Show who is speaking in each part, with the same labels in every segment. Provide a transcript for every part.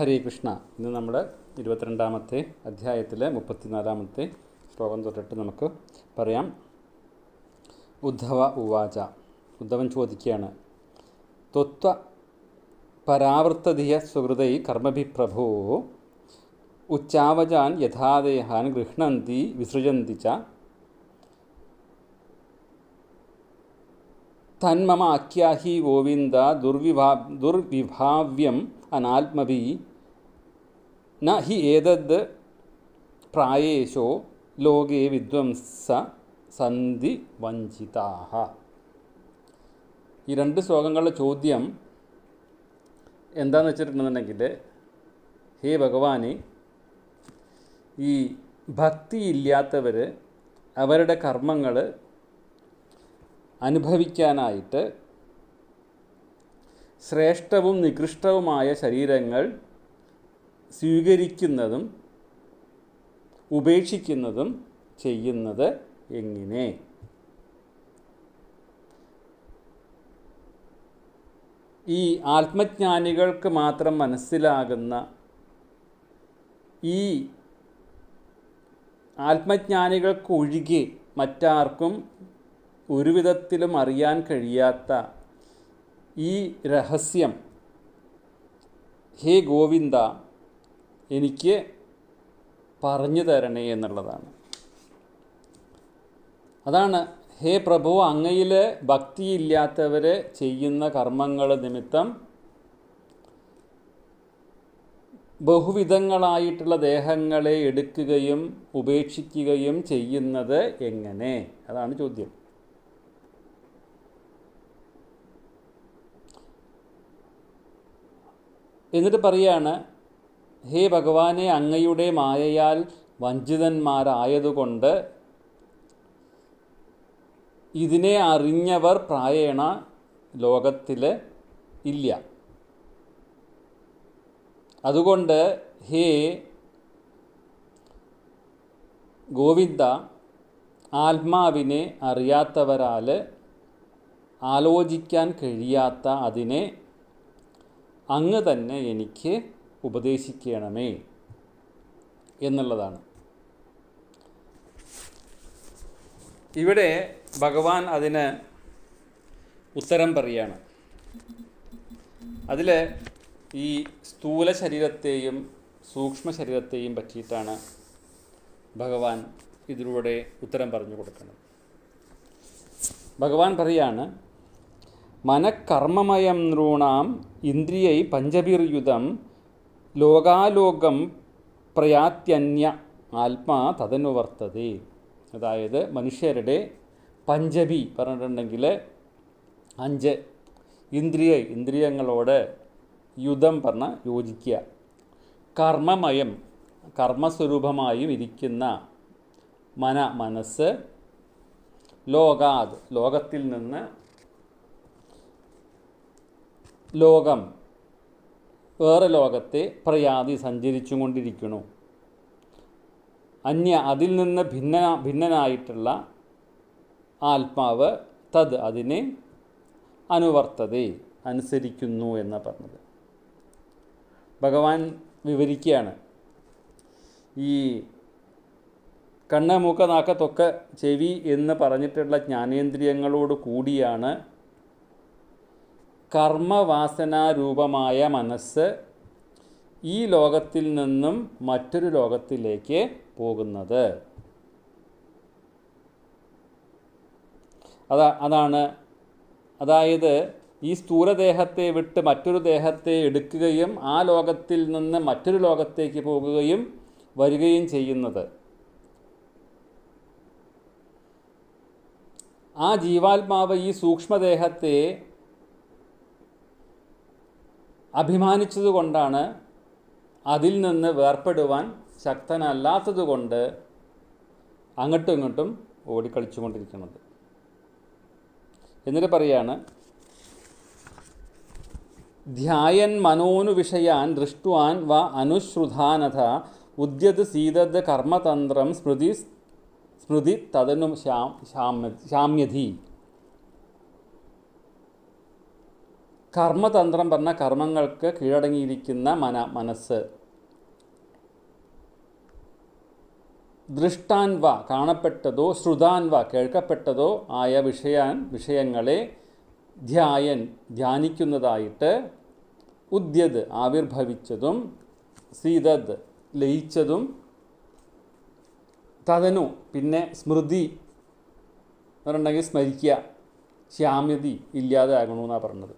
Speaker 1: ഹരേ കൃഷ്ണ ഇന്ന് നമ്മുടെ ഇരുപത്തിരണ്ടാമത്തെ അധ്യായത്തിലെ മുപ്പത്തിനാലാമത്തെ ശ്ലോകം തൊട്ടിട്ട് നമുക്ക് പറയാം ഉദ്ധവ ഉവാച ഉദ്ധവൻ ചോദിക്കുകയാണ് ത്വത്വ പരാവർത്തതീയ സുഹൃതൈ കർമ്മഭി പ്രഭോ ഉച്ചാവജാൻ യഥാദേഹാൻ ഗൃഹ്ണന്തി വിസൃജന്തി ച തന്മമ അഖ്യാഹി ഗോവിന്ദ ദുർവിഭാ ദുർവിഭാവ്യം അനാത്മഭി न हि एतद् പ്രായേശോ ലോകേ വിദ്വംസ സന്ധി വഞ്ചിതാഹ ഈ രണ്ട് ശ്ലോകങ്ങളുടെ ചോദ്യം എന്താണെന്ന് വെച്ചിട്ടുണ്ടെന്നുണ്ടെങ്കിൽ ഹേ ഭഗവാനെ ഈ ഭക്തിയില്ലാത്തവർ അവരുടെ കർമ്മങ്ങൾ അനുഭവിക്കാനായിട്ട് ശ്രേഷ്ഠവും നികൃഷ്ടവുമായ ശരീരങ്ങൾ സ്വീകരിക്കുന്നതും ഉപേക്ഷിക്കുന്നതും ചെയ്യുന്നത് എങ്ങനെ ഈ ആത്മജ്ഞാനികൾക്ക് മാത്രം മനസ്സിലാകുന്ന ഈ ആത്മജ്ഞാനികൾക്കൊഴികെ മറ്റാർക്കും ഒരു വിധത്തിലും അറിയാൻ കഴിയാത്ത ഈ രഹസ്യം ഹേ ഗോവിന്ദ എനിക്ക് പറഞ്ഞു തരണേ എന്നുള്ളതാണ് അതാണ് ഹേ പ്രഭു അങ്ങയിൽ ഭക്തിയില്ലാത്തവർ ചെയ്യുന്ന കർമ്മങ്ങൾ നിമിത്തം ബഹുവിധങ്ങളായിട്ടുള്ള ദേഹങ്ങളെ എടുക്കുകയും ഉപേക്ഷിക്കുകയും ചെയ്യുന്നത് എങ്ങനെ അതാണ് ചോദ്യം എന്നിട്ട് പറയാണ് ഹേ ഭഗവാനെ അങ്ങയുടെ മായയാൽ വഞ്ചിതന്മാരായതുകൊണ്ട് ഇതിനെ അറിഞ്ഞവർ പ്രായേണ ലോകത്തിൽ ഇല്ല അതുകൊണ്ട് ഹേ ഗോവിന്ദ ആത്മാവിനെ അറിയാത്തവരാൽ ആലോചിക്കാൻ കഴിയാത്ത അതിനെ അങ്ങ് തന്നെ എനിക്ക് ഉപദേശിക്കണമേ എന്നുള്ളതാണ് ഇവിടെ ഭഗവാൻ അതിന് ഉത്തരം പറയാണ് അതിൽ ഈ സ്ഥൂല ശരീരത്തെയും സൂക്ഷ്മ ശരീരത്തെയും പറ്റിയിട്ടാണ് ഭഗവാൻ ഇതിലൂടെ ഉത്തരം പറഞ്ഞു കൊടുക്കുന്നത് ഭഗവാൻ പറയാണ് മനക്കർമ്മമയം നൃണാം ഇന്ദ്രിയൈ പഞ്ചബിർയുതം ലോകാലോകം പ്രയാത്യന്യ ആത്മാ തതനു അതായത് മനുഷ്യരുടെ പഞ്ചബി പറഞ്ഞിട്ടുണ്ടെങ്കിൽ അഞ്ച് ഇന്ദ്രിയ ഇന്ദ്രിയങ്ങളോട് യുദ്ധം പറഞ്ഞ യോജിക്കുക കർമ്മമയം കർമ്മസ്വരൂപമായും ഇരിക്കുന്ന മന മനസ്സ് ലോകാത് ലോകത്തിൽ നിന്ന് ലോകം വേറെ ലോകത്തെ പ്രയാതി സഞ്ചരിച്ചു കൊണ്ടിരിക്കുന്നു അന്യ അതിൽ നിന്ന് ഭിന്ന ഭിന്നനായിട്ടുള്ള ആത്മാവ് തത് അതിനെ അനുവർത്തതെ അനുസരിക്കുന്നു എന്ന് പറഞ്ഞത് ഭഗവാൻ വിവരിക്കുകയാണ് ഈ കണ്ണ് മൂക്ക നാക്കത്തൊക്കെ ചെവി എന്ന് പറഞ്ഞിട്ടുള്ള ജ്ഞാനേന്ദ്രിയങ്ങളോട് കൂടിയാണ് കർമ്മവാസനാരൂപമായ മനസ്സ് ഈ ലോകത്തിൽ നിന്നും മറ്റൊരു ലോകത്തിലേക്ക് പോകുന്നത് അതാ അതാണ് അതായത് ഈ സ്ഥൂലദേഹത്തെ വിട്ട് മറ്റൊരു ദേഹത്തെ എടുക്കുകയും ആ ലോകത്തിൽ നിന്ന് മറ്റൊരു ലോകത്തേക്ക് പോകുകയും വരികയും ചെയ്യുന്നത് ആ ജീവാത്മാവ് ഈ സൂക്ഷ്മദേഹത്തെ അഭിമാനിച്ചതുകൊണ്ടാണ് അതിൽ നിന്ന് വേർപ്പെടുവാൻ ശക്തനല്ലാത്തതുകൊണ്ട് അങ്ങോട്ടും ഇങ്ങോട്ടും ഓടിക്കളിച്ചുകൊണ്ടിരിക്കുന്നത് എന്നിട്ട് പറയാണ് ധ്യായൻ മനോനു വിഷയാൻ ദൃഷ്ടുവാൻ വ അനുശ്രുധാനത ഉദ്യത് സീതത് കർമ്മതന്ത്രം സ്മൃതി സ്മൃതി ശാം ശ്യാം ശാമ്യധി കർമ്മതന്ത്രം പറഞ്ഞ കർമ്മങ്ങൾക്ക് കീഴടങ്ങിയിരിക്കുന്ന മന മനസ്സ് ദൃഷ്ടാൻവ കാണപ്പെട്ടതോ ശ്രുതാൻവ കേൾക്കപ്പെട്ടതോ ആയ വിഷയാൻ വിഷയങ്ങളെ ധ്യായൻ ധ്യാനിക്കുന്നതായിട്ട് ഉദ്യത് ആവിർഭവിച്ചതും സീതദ് ലയിച്ചതും തതനു പിന്നെ സ്മൃതി പറഞ്ഞിട്ടുണ്ടെങ്കിൽ സ്മരിക്കുക ശ്യാമ്യതി ഇല്ലാതെ ആകണമെന്നാണ് പറഞ്ഞത്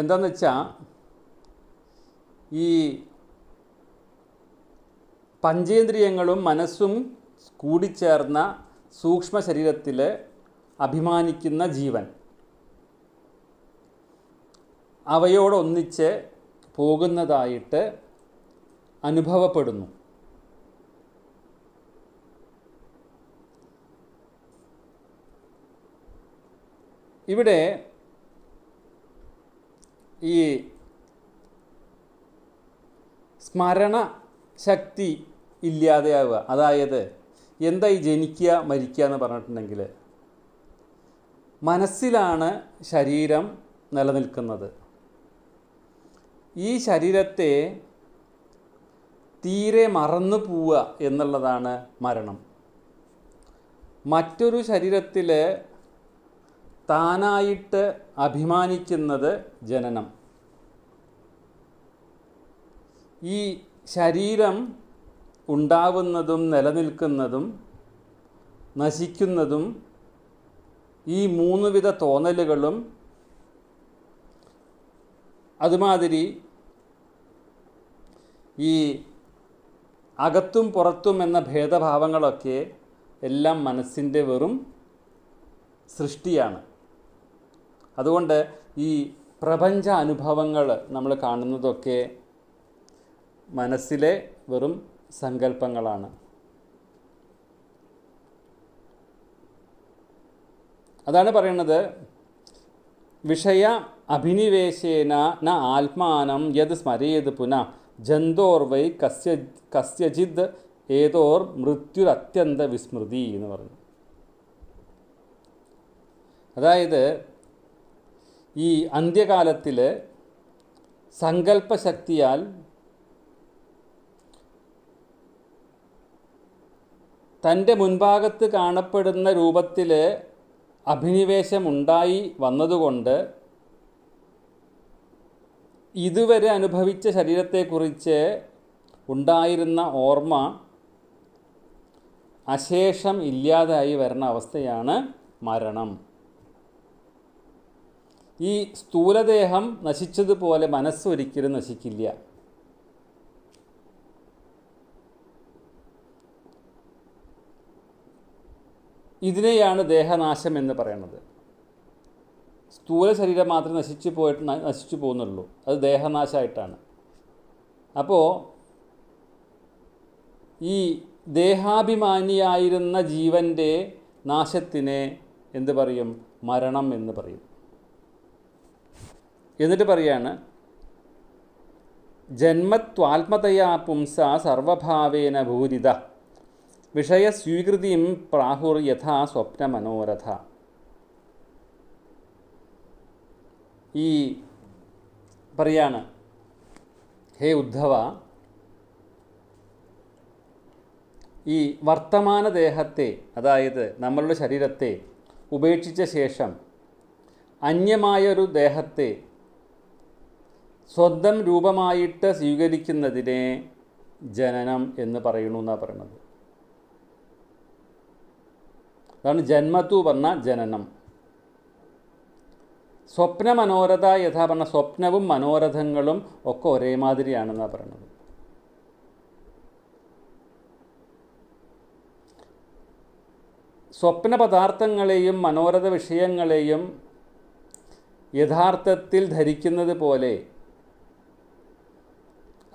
Speaker 1: എന്താന്ന് വെച്ചാൽ ഈ പഞ്ചേന്ദ്രിയങ്ങളും മനസ്സും കൂടിച്ചേർന്ന സൂക്ഷ്മ ശരീരത്തിൽ അഭിമാനിക്കുന്ന ജീവൻ അവയോടൊന്നിച്ച് പോകുന്നതായിട്ട് അനുഭവപ്പെടുന്നു ഇവിടെ ഈ സ്മരണ ശക്തി ഇല്ലാതെയാവുക അതായത് എന്തായി ജനിക്കുക മരിക്കുക എന്ന് പറഞ്ഞിട്ടുണ്ടെങ്കിൽ മനസ്സിലാണ് ശരീരം നിലനിൽക്കുന്നത് ഈ ശരീരത്തെ തീരെ മറന്നു പോവുക എന്നുള്ളതാണ് മരണം മറ്റൊരു ശരീരത്തിൽ താനായിട്ട് അഭിമാനിക്കുന്നത് ജനനം ഈ ശരീരം ഉണ്ടാവുന്നതും നിലനിൽക്കുന്നതും നശിക്കുന്നതും ഈ മൂന്ന് വിധ തോന്നലുകളും അതുമാതിരി ഈ അകത്തും പുറത്തും എന്ന ഭേദഭാവങ്ങളൊക്കെ എല്ലാം മനസ്സിൻ്റെ വെറും സൃഷ്ടിയാണ് അതുകൊണ്ട് ഈ പ്രപഞ്ച അനുഭവങ്ങൾ നമ്മൾ കാണുന്നതൊക്കെ മനസ്സിലെ വെറും സങ്കല്പങ്ങളാണ് അതാണ് പറയുന്നത് വിഷയ അഭിനിവേശേന ന ആത്മാനം യത് സ്മരേത് പുന ജന്തോർവൈ കസ്യ കസ്യജിത് ഏതോർ അത്യന്ത വിസ്മൃതി എന്ന് പറഞ്ഞു അതായത് ഈ അന്ത്യകാലത്തിൽ സങ്കല്പശക്തിയാൽ തൻ്റെ മുൻഭാഗത്ത് കാണപ്പെടുന്ന രൂപത്തിൽ അഭിനിവേശമുണ്ടായി വന്നതുകൊണ്ട് ഇതുവരെ അനുഭവിച്ച ശരീരത്തെക്കുറിച്ച് ഉണ്ടായിരുന്ന ഓർമ്മ അശേഷം ഇല്ലാതായി വരുന്ന അവസ്ഥയാണ് മരണം ഈ സ്ഥൂലദേഹം നശിച്ചതുപോലെ മനസ്സൊരിക്കലും നശിക്കില്ല ഇതിനെയാണ് ദേഹനാശം എന്ന് പറയുന്നത് സ്ഥൂല ശരീരം മാത്രമേ നശിച്ചു പോയിട്ട് നശിച്ചു പോകുന്നുള്ളൂ അത് ദേഹനാശമായിട്ടാണ് അപ്പോൾ ഈ ദേഹാഭിമാനിയായിരുന്ന ജീവൻ്റെ നാശത്തിനെ എന്ത് പറയും മരണം എന്ന് പറയും എന്നിട്ട് പറയാണ് ജന്മത്വാത്മതയാ പുംസ സർവഭാവേന ഭൂരിത വിഷയസ്വീകൃതിയും പ്രാഹുർ യഥാ മനോരഥ ഈ പറയാണ് ഹേ ഉദ്ധവ ഈ വർത്തമാന ദേഹത്തെ അതായത് നമ്മളുടെ ശരീരത്തെ ഉപേക്ഷിച്ച ശേഷം അന്യമായൊരു ദേഹത്തെ സ്വന്തം രൂപമായിട്ട് സ്വീകരിക്കുന്നതിനെ ജനനം എന്ന് പറയണു എന്നാണ് പറയുന്നത് അതാണ് ജന്മത്തു പറഞ്ഞ ജനനം സ്വപ്ന മനോരഥ യഥാ പറഞ്ഞ സ്വപ്നവും മനോരഥങ്ങളും ഒക്കെ ഒരേമാതിരിയാണെന്നാണ് പറയുന്നത് സ്വപ്ന പദാർത്ഥങ്ങളെയും മനോരഥ വിഷയങ്ങളെയും യഥാർത്ഥത്തിൽ ധരിക്കുന്നത് പോലെ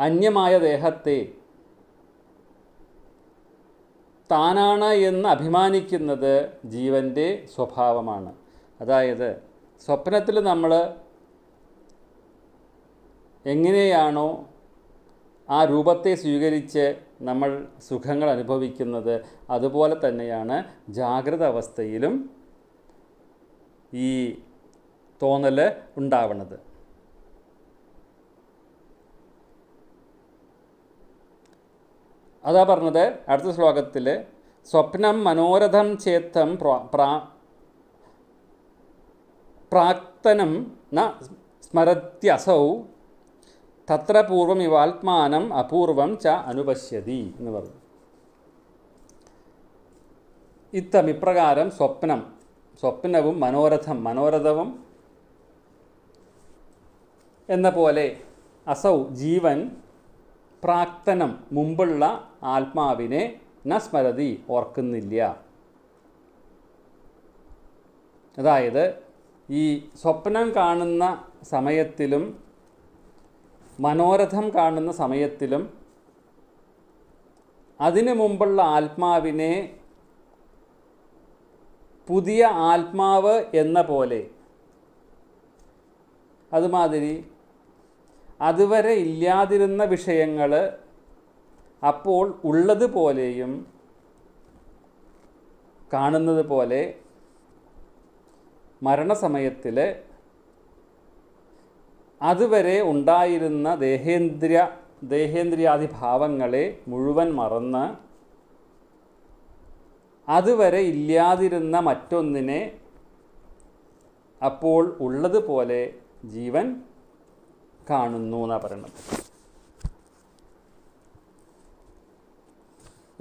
Speaker 1: അന്യമായ ദേഹത്തെ താനാണ് എന്ന് അഭിമാനിക്കുന്നത് ജീവൻ്റെ സ്വഭാവമാണ് അതായത് സ്വപ്നത്തിൽ നമ്മൾ എങ്ങനെയാണോ ആ രൂപത്തെ സ്വീകരിച്ച് നമ്മൾ സുഖങ്ങൾ അനുഭവിക്കുന്നത് അതുപോലെ തന്നെയാണ് ജാഗ്രത അവസ്ഥയിലും ഈ തോന്നൽ ഉണ്ടാവുന്നത് അതാ പറഞ്ഞത് അടുത്ത ശ്ലോകത്തിൽ സ്വപ്നം മനോരഥം ചേത്തം പ്രാ പ്രാക്തനം ന സ്മരത്യസൗ തത്ര പൂർവം ഇവാത്മാനം അപൂർവം ച അനുപശ്യതി എന്ന് പറഞ്ഞു ഇത്തം ഇപ്രകാരം സ്വപ്നം സ്വപ്നവും മനോരഥം മനോരഥവും എന്ന പോലെ അസൗ ജീവൻ പ്രാക്തനം മുമ്പുള്ള ആത്മാവിനെ നസ്മരതി ഓർക്കുന്നില്ല അതായത് ഈ സ്വപ്നം കാണുന്ന സമയത്തിലും മനോരഥം കാണുന്ന സമയത്തിലും അതിനു മുമ്പുള്ള ആത്മാവിനെ പുതിയ ആത്മാവ് എന്ന പോലെ അതുമാതിരി അതുവരെ ഇല്ലാതിരുന്ന വിഷയങ്ങൾ അപ്പോൾ ഉള്ളതുപോലെയും കാണുന്നത് പോലെ മരണസമയത്തിൽ അതുവരെ ഉണ്ടായിരുന്ന ദേഹേന്ദ്രിയ ദേഹേന്ദ്രിയാദിഭാവങ്ങളെ മുഴുവൻ മറന്ന് അതുവരെ ഇല്ലാതിരുന്ന മറ്റൊന്നിനെ അപ്പോൾ ഉള്ളതുപോലെ ജീവൻ കാണുന്നു എന്നാണ് പറയുന്നത്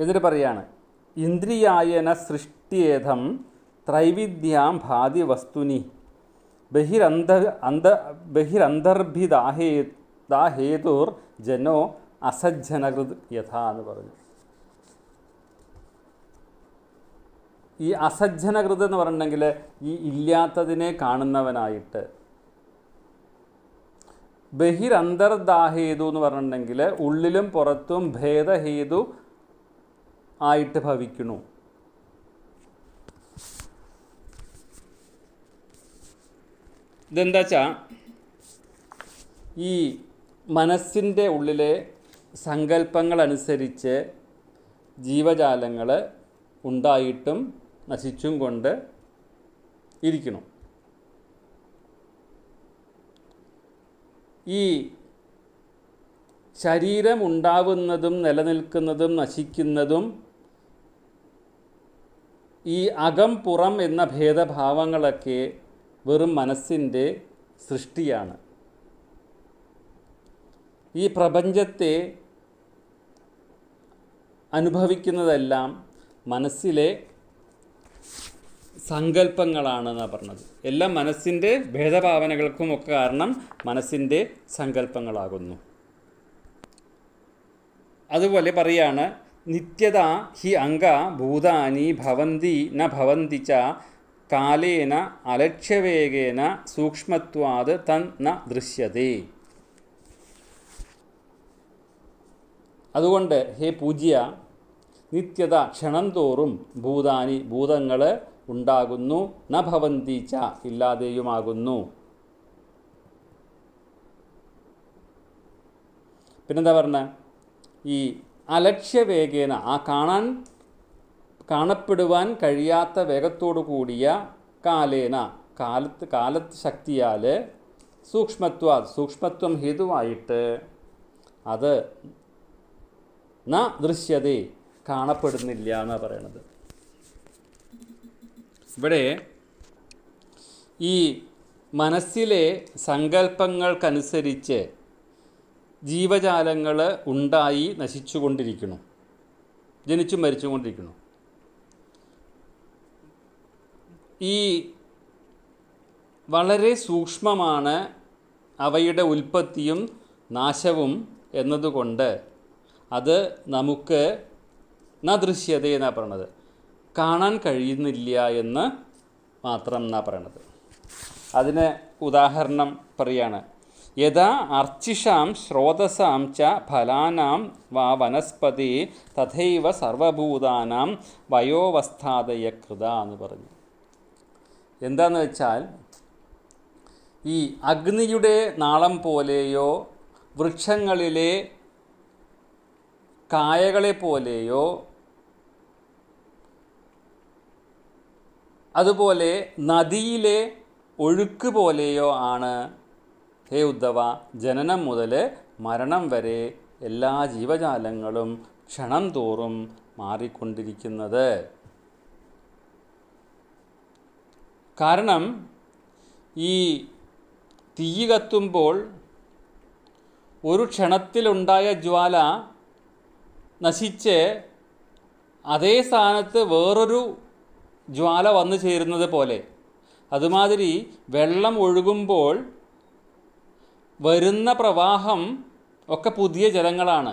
Speaker 1: എന്നിട്ട് പറയാണ് ഇന്ദ്രിയായന സൃഷ്ടിയേതം ത്രൈവിദ്യാം ഭാതി വസ്തുനി ബഹിരന്ധ അന്ധ ബഹിരന്ധർഭിദാഹേ ദാഹേതുർ ജനോ അസജ്ജനകൃത് യഥ എന്ന് പറഞ്ഞു ഈ അസജ്ജനകൃത് എന്ന് പറഞ്ഞിട്ടുണ്ടെങ്കിൽ ഈ ഇല്ലാത്തതിനെ കാണുന്നവനായിട്ട് ബഹിരന്തർദാഹേതു എന്ന് പറഞ്ഞിട്ടുണ്ടെങ്കിൽ ഉള്ളിലും പുറത്തും ഭേദഹേതു ആയിട്ട് ഭവിക്കുന്നു ഇതെന്താ ഈ മനസ്സിൻ്റെ ഉള്ളിലെ സങ്കല്പങ്ങളനുസരിച്ച് ജീവജാലങ്ങൾ ഉണ്ടായിട്ടും നശിച്ചും കൊണ്ട് ഇരിക്കണം ഈ ശരീരം ഉണ്ടാവുന്നതും നിലനിൽക്കുന്നതും നശിക്കുന്നതും ഈ അകം പുറം എന്ന ഭേദഭാവങ്ങളൊക്കെ വെറും മനസ്സിൻ്റെ സൃഷ്ടിയാണ് ഈ പ്രപഞ്ചത്തെ അനുഭവിക്കുന്നതെല്ലാം മനസ്സിലെ സങ്കല്പങ്ങളാണെന്നാണ് പറഞ്ഞത് എല്ലാം മനസ്സിൻ്റെ ഭേദഭാവനകൾക്കുമൊക്കെ കാരണം മനസ്സിൻ്റെ സങ്കല്പങ്ങളാകുന്നു അതുപോലെ പറയാണ് നിത്യത ഹി അംഗ ഭൂതാനി ഭവന്തി ന ഭവന്തി ച കാലേന അലക്ഷ്യവേഗേന സൂക്ഷ്മത്വാത് തൻ ന ദൃശ്യതേ അതുകൊണ്ട് ഹേ പൂജ്യ നിത്യത ക്ഷണം തോറും ഭൂതാനി ഭൂതങ്ങൾ ഉണ്ടാകുന്നു ന ഭവന്തി ച ഇല്ലാതെയുമാകുന്നു പിന്നെന്താ പറഞ്ഞ ഈ അലക്ഷ്യവേഗേന ആ കാണാൻ കാണപ്പെടുവാൻ കഴിയാത്ത വേഗത്തോടു കൂടിയ കാലേന കാലത്ത് കാലത്ത് ശക്തിയാൽ സൂക്ഷ്മത്വ സൂക്ഷ്മത്വം ഹേതുവായിട്ട് അത് ന ദൃശ്യത കാണപ്പെടുന്നില്ല എന്നാണ് പറയണത് ഇവിടെ ഈ മനസ്സിലെ സങ്കല്പങ്ങൾക്കനുസരിച്ച് ജീവജാലങ്ങൾ ഉണ്ടായി നശിച്ചുകൊണ്ടിരിക്കുന്നു ജനിച്ചു കൊണ്ടിരിക്കുന്നു ഈ വളരെ സൂക്ഷ്മമാണ് അവയുടെ ഉൽപ്പത്തിയും നാശവും എന്നതുകൊണ്ട് അത് നമുക്ക് ന ദൃശ്യത എന്നാണ് പറയണത് കാണാൻ കഴിയുന്നില്ല എന്ന് മാത്രം എന്നാ പറയണത് അതിന് ഉദാഹരണം പറയാണ് യഥാ അർച്ചിഷാം സ്രോതസാം ച ഫലാനാം വാ വനസ്പതി തഥൈവ സർവഭൂതാനാം വയോവസ്ഥാതയ കൃത എന്ന് പറഞ്ഞു എന്താന്ന് വെച്ചാൽ ഈ അഗ്നിയുടെ നാളം പോലെയോ വൃക്ഷങ്ങളിലെ കായകളെ പോലെയോ അതുപോലെ നദിയിലെ ഒഴുക്ക് പോലെയോ ആണ് ഹേ ഉദ്ധവ ജനനം മുതൽ മരണം വരെ എല്ലാ ജീവജാലങ്ങളും ക്ഷണം തോറും മാറിക്കൊണ്ടിരിക്കുന്നത് കാരണം ഈ തീ കത്തുമ്പോൾ ഒരു ക്ഷണത്തിലുണ്ടായ ജ്വാല നശിച്ച് അതേ സ്ഥാനത്ത് വേറൊരു ജ്വാല വന്നു ചേരുന്നത് പോലെ അതുമാതിരി വെള്ളം ഒഴുകുമ്പോൾ വരുന്ന പ്രവാഹം ഒക്കെ പുതിയ ജലങ്ങളാണ്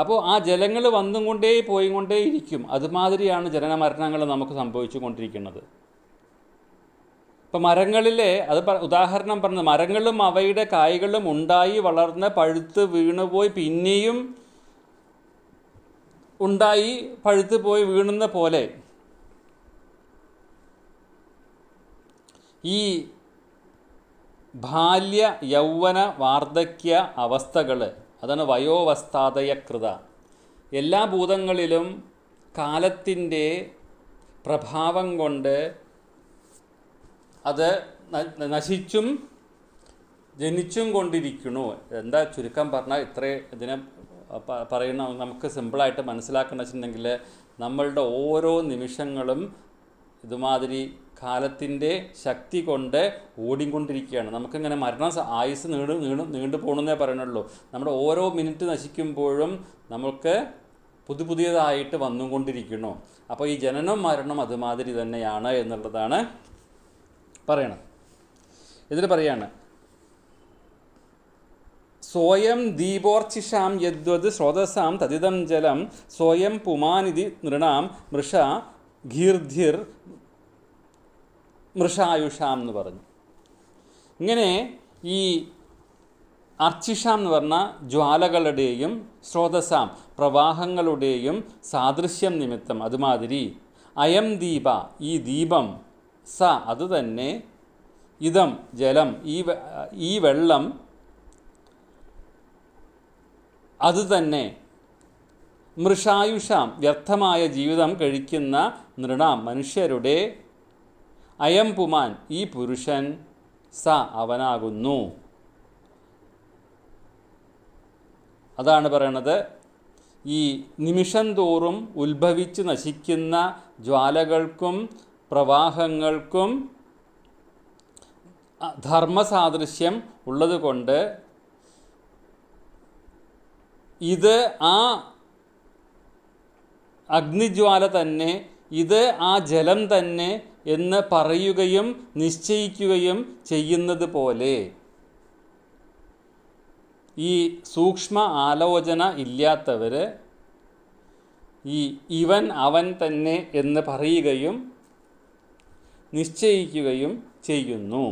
Speaker 1: അപ്പോൾ ആ ജലങ്ങൾ വന്നും കൊണ്ടേ പോയി കൊണ്ടേ ഇരിക്കും അതുമാതിരിയാണ് ജനന മരണങ്ങൾ നമുക്ക് സംഭവിച്ചു കൊണ്ടിരിക്കുന്നത് ഇപ്പം മരങ്ങളിലെ അത് ഉദാഹരണം പറഞ്ഞ മരങ്ങളും അവയുടെ കായ്കളും ഉണ്ടായി വളർന്ന് പഴുത്ത് വീണുപോയി പിന്നെയും ഉണ്ടായി പഴുത്ത് പോയി വീണുന്ന പോലെ ഈ ബാല്യ യൗവന വാർദ്ധക്യ അവസ്ഥകൾ അതാണ് വയോവസ്ഥാതയകൃത എല്ലാ ഭൂതങ്ങളിലും കാലത്തിൻ്റെ പ്രഭാവം കൊണ്ട് അത് നശിച്ചും ജനിച്ചും കൊണ്ടിരിക്കുന്നു എന്താ ചുരുക്കം പറഞ്ഞാൽ ഇത്രേ ഇതിനെ പറയുന്ന നമുക്ക് സിമ്പിളായിട്ട് മനസ്സിലാക്കണമെന്ന് വെച്ചിട്ടുണ്ടെങ്കിൽ നമ്മളുടെ ഓരോ നിമിഷങ്ങളും ഇതുമാതിരി കാലത്തിൻ്റെ ശക്തി കൊണ്ട് ഓടിക്കൊണ്ടിരിക്കുകയാണ് നമുക്കിങ്ങനെ മരണം ആയുസ് നീണ്ടു നീണ്ടു നീണ്ടു പോകണമെന്നേ പറയണുള്ളൂ നമ്മുടെ ഓരോ മിനിറ്റ് നശിക്കുമ്പോഴും നമുക്ക് പുതു പുതിയതായിട്ട് വന്നുകൊണ്ടിരിക്കുന്നു അപ്പോൾ ഈ ജനനം മരണം അതുമാതിരി തന്നെയാണ് എന്നുള്ളതാണ് പറയണത് ഇതിൽ പറയാണ് സ്വയം ദീപോർച്ചിഷാം യദ്വത് സ്രോതസാം തതിതം ജലം സ്വയം പുമാനിതി നൃണാം മൃഷ ഗീർധിർ മൃഷായുഷാം എന്ന് പറഞ്ഞു ഇങ്ങനെ ഈ അർച്ചിഷാം എന്ന് പറഞ്ഞ ജ്വാലകളുടെയും സ്രോതസ്സാം പ്രവാഹങ്ങളുടെയും സാദൃശ്യം നിമിത്തം അതുമാതിരി അയം ദീപ ഈ ദീപം സ അതുതന്നെ ഇതം ജലം ഈ ഈ വെള്ളം അതുതന്നെ മൃഷായുഷാം വ്യർത്ഥമായ ജീവിതം കഴിക്കുന്ന നൃണാം മനുഷ്യരുടെ അയം പുമാൻ ഈ പുരുഷൻ സ അവനാകുന്നു അതാണ് പറയണത് ഈ നിമിഷം തോറും ഉത്ഭവിച്ച് നശിക്കുന്ന ജ്വാലകൾക്കും പ്രവാഹങ്ങൾക്കും ധർമ്മസാദൃശ്യം ഉള്ളതുകൊണ്ട് ഇത് ആ അഗ്നിജ്വാല തന്നെ ഇത് ആ ജലം തന്നെ എന്ന് പറയുകയും നിശ്ചയിക്കുകയും ചെയ്യുന്നത് പോലെ ഈ സൂക്ഷ്മ ആലോചന ഇല്ലാത്തവർ ഈ ഇവൻ അവൻ തന്നെ എന്ന് പറയുകയും നിശ്ചയിക്കുകയും ചെയ്യുന്നു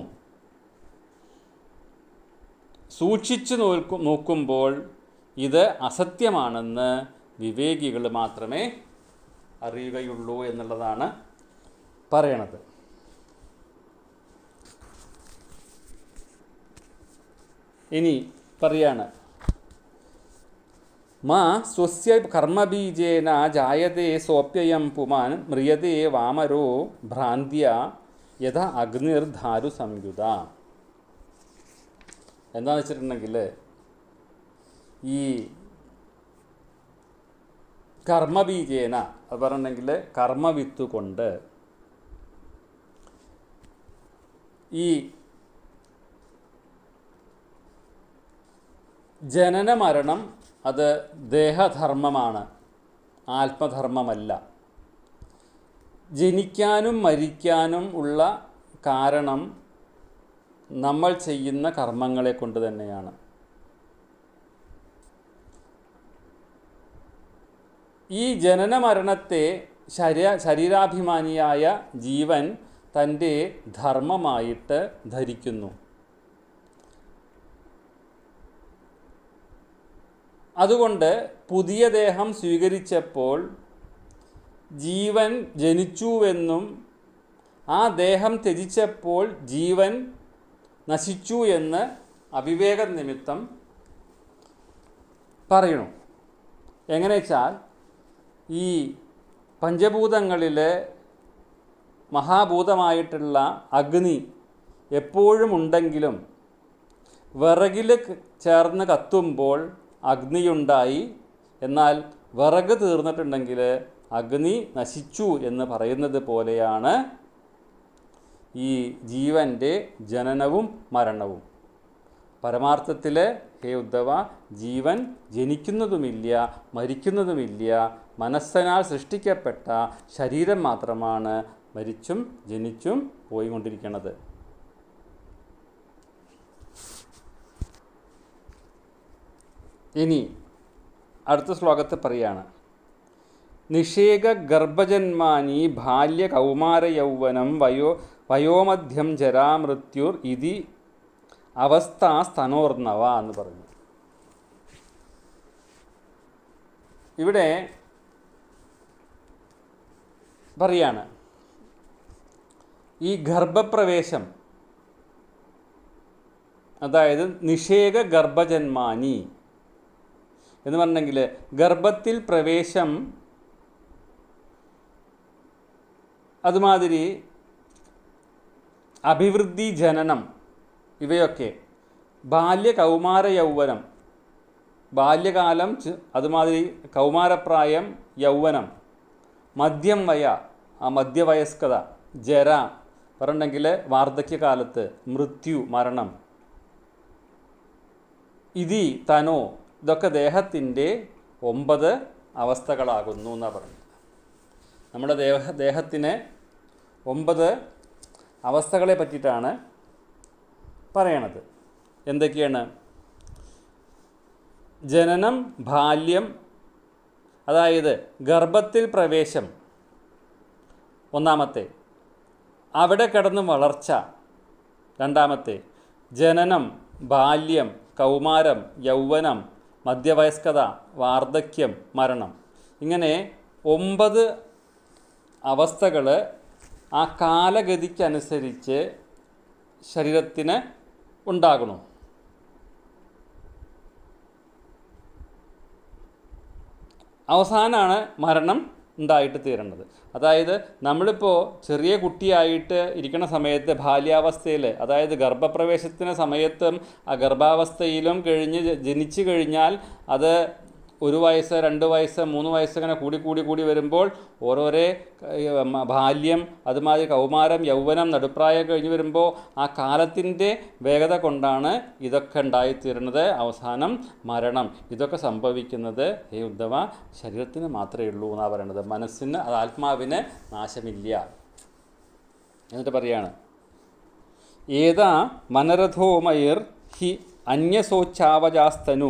Speaker 1: സൂക്ഷിച്ചു നോക്കും നോക്കുമ്പോൾ ഇത് അസത്യമാണെന്ന് വിവേകികൾ മാത്രമേ അറിയുകയുള്ളൂ എന്നുള്ളതാണ് പറയണത് ഇനി പറയാണ് മാ സ്വസ്യ കർമ്മബീജേന ജായതേ സോപ്യയം പുമാൻ മ്രിയതേ വാമരോ ഭ്രാന്തിയ യഥ അഗ്നിർധാരു സംയുത എന്താണെന്ന് വെച്ചിട്ടുണ്ടെങ്കിൽ ഈ കർമ്മബീജേന അത് പറഞ്ഞിട്ടുണ്ടെങ്കിൽ കർമ്മവിത്തുകൊണ്ട് കൊണ്ട് ഈ ജനനമരണം അത് ദേഹധർമ്മമാണ് ആത്മധർമ്മമല്ല ജനിക്കാനും മരിക്കാനും ഉള്ള കാരണം നമ്മൾ ചെയ്യുന്ന കർമ്മങ്ങളെ കൊണ്ട് തന്നെയാണ് ഈ ജനന മരണത്തെ ശരീരാഭിമാനിയായ ജീവൻ തൻ്റെ ധർമ്മമായിട്ട് ധരിക്കുന്നു അതുകൊണ്ട് പുതിയ ദേഹം സ്വീകരിച്ചപ്പോൾ ജീവൻ ജനിച്ചുവെന്നും ആ ദേഹം ത്യജിച്ചപ്പോൾ ജീവൻ നശിച്ചു എന്ന് അവിവേക നിമിത്തം പറയണു എങ്ങനെ വെച്ചാൽ ഈ പഞ്ചഭൂതങ്ങളിലെ മഹാഭൂതമായിട്ടുള്ള അഗ്നി എപ്പോഴും ഉണ്ടെങ്കിലും വിറകിൽ ചേർന്ന് കത്തുമ്പോൾ അഗ്നിയുണ്ടായി എന്നാൽ വിറക് തീർന്നിട്ടുണ്ടെങ്കിൽ അഗ്നി നശിച്ചു എന്ന് പറയുന്നത് പോലെയാണ് ഈ ജീവൻ്റെ ജനനവും മരണവും പരമാർത്ഥത്തിൽ ഹേ ഉദ്ധവ ജീവൻ ജനിക്കുന്നതുമില്ല മരിക്കുന്നതുമില്ല മനസ്സനാൽ സൃഷ്ടിക്കപ്പെട്ട ശരീരം മാത്രമാണ് മരിച്ചും ജനിച്ചും പോയിക്കൊണ്ടിരിക്കണത് ഇനി അടുത്ത ശ്ലോകത്തിൽ പറയാണ് നിഷേക ഗർഭജന്മാനി ബാല്യ യൗവനം വയോ വയോമധ്യം ജരാമൃത്യുർ ഇതി അവസ്ഥാസ്തനോർണവ എന്ന് പറഞ്ഞു ഇവിടെ പറയാണ് ഈ ഗർഭപ്രവേശം അതായത് നിഷേക ഗർഭജന്മാനി എന്ന് പറഞ്ഞെങ്കിൽ ഗർഭത്തിൽ പ്രവേശം അതുമാതിരി അഭിവൃദ്ധി ജനനം ഇവയൊക്കെ ബാല്യ കൗമാര യൗവനം ബാല്യകാലം അതുമാതിരി കൗമാരപ്രായം യൗവനം മദ്യം വയ ആ മധ്യവയസ്കത ജര പറഞ്ഞെങ്കിൽ വാർദ്ധക്യകാലത്ത് മൃത്യു മരണം ഇതി തനോ ഇതൊക്കെ ദേഹത്തിൻ്റെ ഒമ്പത് അവസ്ഥകളാകുന്നു എന്നാണ് പറഞ്ഞത് നമ്മുടെ ദേഹ ദേഹത്തിന് ഒമ്പത് അവസ്ഥകളെ പറ്റിയിട്ടാണ് പറയണത് എന്തൊക്കെയാണ് ജനനം ബാല്യം അതായത് ഗർഭത്തിൽ പ്രവേശം ഒന്നാമത്തെ അവിടെ കിടന്ന് വളർച്ച രണ്ടാമത്തെ ജനനം ബാല്യം കൗമാരം യൗവനം മധ്യവയസ്കത വാർദ്ധക്യം മരണം ഇങ്ങനെ ഒമ്പത് അവസ്ഥകൾ ആ കാലഗതിക്കനുസരിച്ച് ശരീരത്തിന് ഉണ്ടാകണം അവസാനമാണ് മരണം ഉണ്ടായിട്ട് തീരേണ്ടത് അതായത് നമ്മളിപ്പോൾ ചെറിയ കുട്ടിയായിട്ട് ഇരിക്കുന്ന സമയത്ത് ബാല്യാവസ്ഥയിൽ അതായത് ഗർഭപ്രവേശത്തിന് സമയത്തും ആ ഗർഭാവസ്ഥയിലും കഴിഞ്ഞ് ജനിച്ചു കഴിഞ്ഞാൽ അത് ഒരു വയസ്സ് രണ്ട് വയസ്സ് മൂന്ന് വയസ്സ് അങ്ങനെ കൂടി കൂടി കൂടി വരുമ്പോൾ ഓരോരേ ബാല്യം അതുമാതിരി കൗമാരം യൗവനം നടുപ്രായം കഴിഞ്ഞ് വരുമ്പോൾ ആ കാലത്തിൻ്റെ വേഗത കൊണ്ടാണ് ഇതൊക്കെ ഉണ്ടായിത്തീരുന്നത് അവസാനം മരണം ഇതൊക്കെ സംഭവിക്കുന്നത് ഹേ ഉദ്ധവ ശരീരത്തിന് മാത്രമേ ഉള്ളൂ എന്നാണ് പറയുന്നത് മനസ്സിന് അത് ആത്മാവിന് നാശമില്ല എന്നിട്ട് പറയാണ് ഏതാ മനരഥോമയർ ഹി അന്യസോച്ചാവജാസ്തനു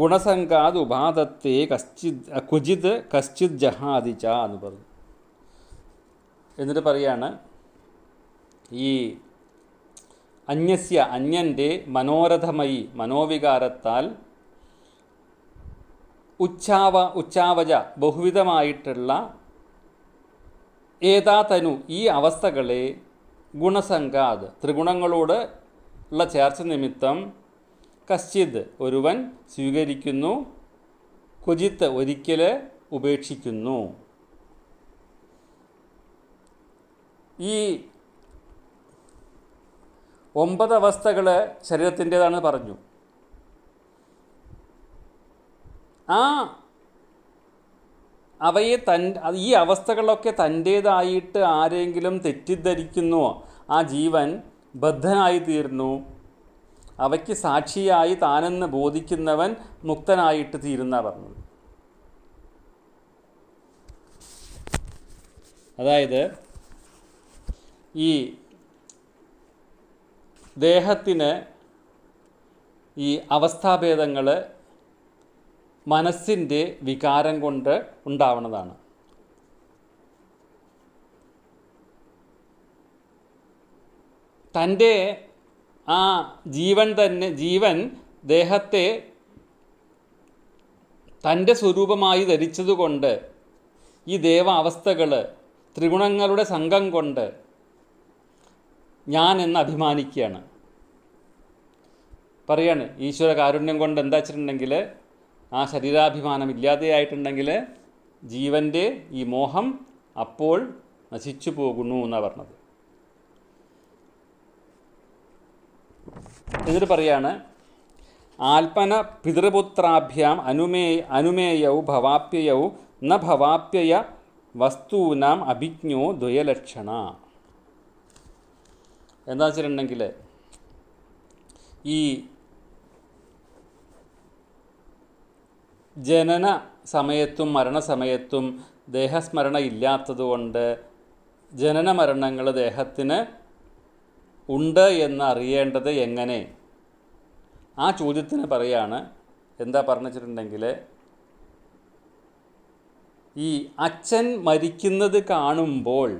Speaker 1: ഗുണസംഘാത് ഉപാധത്തെ കശ്ചിത് കുജിത് കശ്ചിത് ജഹാദിച്ച എന്ന് പറഞ്ഞു എന്നിട്ട് പറയാണ് ഈ അന്യസ്യ അന്യൻ്റെ മനോരഥമയി മനോവികാരത്താൽ ഉച്ചാവ ഉച്ചാവജ ബഹുവിധമായിട്ടുള്ള ഏതാതനു ഈ അവസ്ഥകളെ ഗുണസംഘാത് ത്രിഗുണങ്ങളോട് ഉള്ള ചേർച്ച നിമിത്തം കശ്ചിത് ഒരുവൻ സ്വീകരിക്കുന്നു ക്വചിത്ത് ഒരിക്കൽ ഉപേക്ഷിക്കുന്നു ഈ ഒമ്പത് അവസ്ഥകൾ ശരീരത്തിൻ്റെതാണ് പറഞ്ഞു ആ അവയെ തൻ ഈ അവസ്ഥകളൊക്കെ തൻ്റേതായിട്ട് ആരെങ്കിലും തെറ്റിദ്ധരിക്കുന്നു ആ ജീവൻ ബദ്ധനായി തീരുന്നു അവയ്ക്ക് സാക്ഷിയായി താനെന്ന് ബോധിക്കുന്നവൻ മുക്തനായിട്ട് തീരുന്ന പറഞ്ഞത് അതായത് ഈ ദേഹത്തിന് ഈ അവസ്ഥാഭേദങ്ങൾ മനസ്സിൻ്റെ വികാരം കൊണ്ട് ഉണ്ടാവുന്നതാണ് തൻ്റെ ആ ജീവൻ തന്നെ ജീവൻ ദേഹത്തെ തൻ്റെ സ്വരൂപമായി ധരിച്ചതുകൊണ്ട് ഈ ദേവ അവസ്ഥകൾ ത്രിഗുണങ്ങളുടെ സംഘം കൊണ്ട് ഞാൻ എന്ന് അഭിമാനിക്കുകയാണ് പറയാണ് ഈശ്വര കാരുണ്യം കൊണ്ട് എന്താ വെച്ചിട്ടുണ്ടെങ്കിൽ ആ ശരീരാഭിമാനം ഇല്ലാതെയായിട്ടുണ്ടെങ്കിൽ ജീവൻ്റെ ഈ മോഹം അപ്പോൾ നശിച്ചു പോകുന്നു എന്നാണ് പറഞ്ഞത് എന്നിട്ട് പറയാണ് ആത്മന പിതൃപുത്രാഭ്യാം അനുമേ അനുമേയൗ ഭവാപ്യയൗ ന ഭവാപ്യയ വസ്തുനാം അഭിജ്ഞോ ദ്വയലക്ഷണ എന്താ വെച്ചിട്ടുണ്ടെങ്കിൽ ഈ ജനന സമയത്തും മരണസമയത്തും ദേഹസ്മരണ ഇല്ലാത്തതുകൊണ്ട് ജനന മരണങ്ങൾ ദേഹത്തിന് ഉണ്ട് എന്ന് അറിയേണ്ടത് എങ്ങനെ ആ ചോദ്യത്തിന് പറയാണ് എന്താ പറഞ്ഞിട്ടുണ്ടെങ്കിൽ ഈ അച്ഛൻ മരിക്കുന്നത് കാണുമ്പോൾ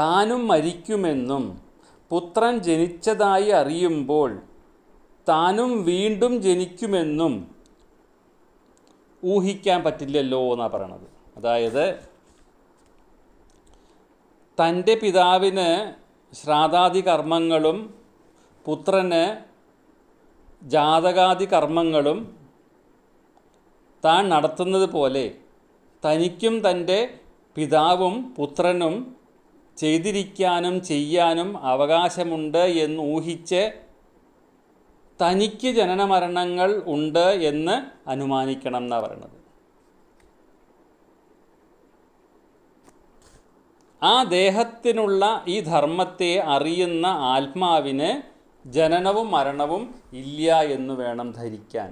Speaker 1: താനും മരിക്കുമെന്നും പുത്രൻ ജനിച്ചതായി അറിയുമ്പോൾ താനും വീണ്ടും ജനിക്കുമെന്നും ഊഹിക്കാൻ പറ്റില്ലല്ലോ എന്നാണ് പറയണത് അതായത് തൻ്റെ പിതാവിന് ശ്രാദാദി കർമ്മങ്ങളും പുത്രന് ജാതകാദി കർമ്മങ്ങളും താൻ നടത്തുന്നത് പോലെ തനിക്കും തൻ്റെ പിതാവും പുത്രനും ചെയ്തിരിക്കാനും ചെയ്യാനും അവകാശമുണ്ട് എന്ന് ഊഹിച്ച് തനിക്ക് ജനനമരണങ്ങൾ ഉണ്ട് എന്ന് അനുമാനിക്കണം എന്നാണ് പറയുന്നത് ആ ദേഹത്തിനുള്ള ഈ ധർമ്മത്തെ അറിയുന്ന ആത്മാവിന് ജനനവും മരണവും ഇല്ല എന്ന് വേണം ധരിക്കാൻ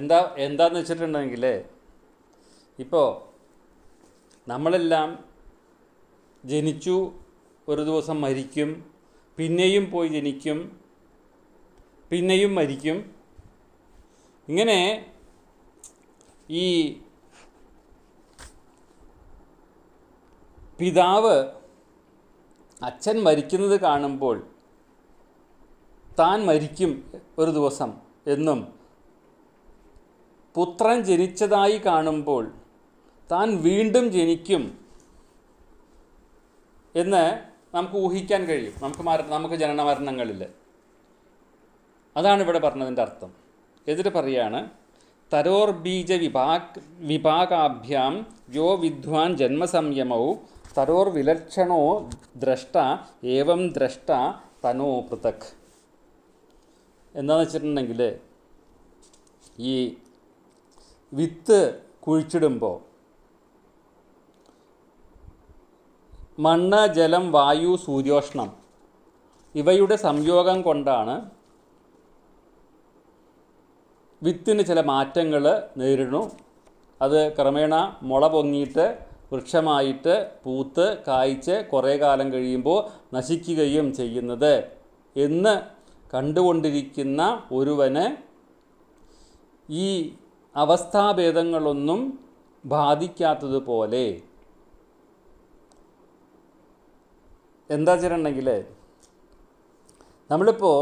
Speaker 1: എന്താ എന്താന്ന് വെച്ചിട്ടുണ്ടെങ്കിൽ ഇപ്പോൾ നമ്മളെല്ലാം ജനിച്ചു ഒരു ദിവസം മരിക്കും പിന്നെയും പോയി ജനിക്കും പിന്നെയും മരിക്കും ഇങ്ങനെ ഈ പിതാവ് അച്ഛൻ മരിക്കുന്നത് കാണുമ്പോൾ താൻ മരിക്കും ഒരു ദിവസം എന്നും പുത്രൻ ജനിച്ചതായി കാണുമ്പോൾ താൻ വീണ്ടും ജനിക്കും എന്ന് നമുക്ക് ഊഹിക്കാൻ കഴിയും നമുക്ക് മര നമുക്ക് മരണങ്ങളിൽ അതാണ് ഇവിടെ പറഞ്ഞതിൻ്റെ അർത്ഥം എതിര് പറയാണ് തരോർബീജ വിഭാഗ് വിഭാഗാഭ്യാം യോ വിദ്വാൻ ജന്മസംയമവും തരോർവിലക്ഷണോ ദ്രഷ്ട ഏവം ദ്രഷ്ട തനോ പൃഥക് എന്താണെന്ന് വെച്ചിട്ടുണ്ടെങ്കിൽ ഈ വിത്ത് കുഴിച്ചിടുമ്പോൾ മണ്ണ് ജലം വായു സൂര്യോഷ്ണം ഇവയുടെ സംയോഗം കൊണ്ടാണ് വിത്തിന് ചില മാറ്റങ്ങൾ നേരിടുന്നു അത് ക്രമേണ മുള പൊങ്ങിയിട്ട് വൃക്ഷമായിട്ട് പൂത്ത് കായ്ച്ച് കുറേ കാലം കഴിയുമ്പോൾ നശിക്കുകയും ചെയ്യുന്നത് എന്ന് കണ്ടുകൊണ്ടിരിക്കുന്ന ഒരുവന് ഈ അവസ്ഥാഭേദങ്ങളൊന്നും ബാധിക്കാത്തതുപോലെ എന്താ ചെയ്യണമെങ്കിൽ നമ്മളിപ്പോൾ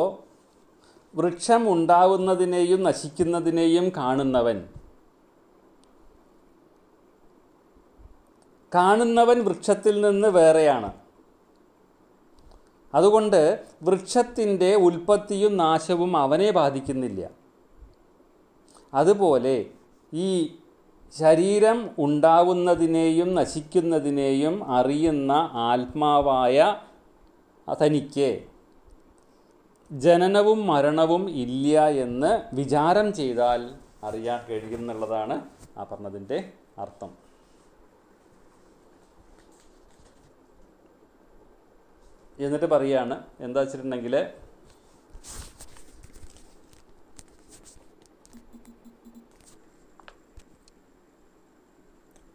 Speaker 1: വൃക്ഷം ഉണ്ടാവുന്നതിനെയും നശിക്കുന്നതിനെയും കാണുന്നവൻ കാണുന്നവൻ വൃക്ഷത്തിൽ നിന്ന് വേറെയാണ് അതുകൊണ്ട് വൃക്ഷത്തിൻ്റെ ഉൽപ്പത്തിയും നാശവും അവനെ ബാധിക്കുന്നില്ല അതുപോലെ ഈ ശരീരം ഉണ്ടാവുന്നതിനെയും നശിക്കുന്നതിനെയും അറിയുന്ന ആത്മാവായ തനിക്ക് ജനനവും മരണവും ഇല്ല എന്ന് വിചാരം ചെയ്താൽ അറിയാൻ കഴിയുമെന്നുള്ളതാണ് ആ പറഞ്ഞതിൻ്റെ അർത്ഥം എന്നിട്ട് പറയുകയാണ് എന്താ വെച്ചിട്ടുണ്ടെങ്കിൽ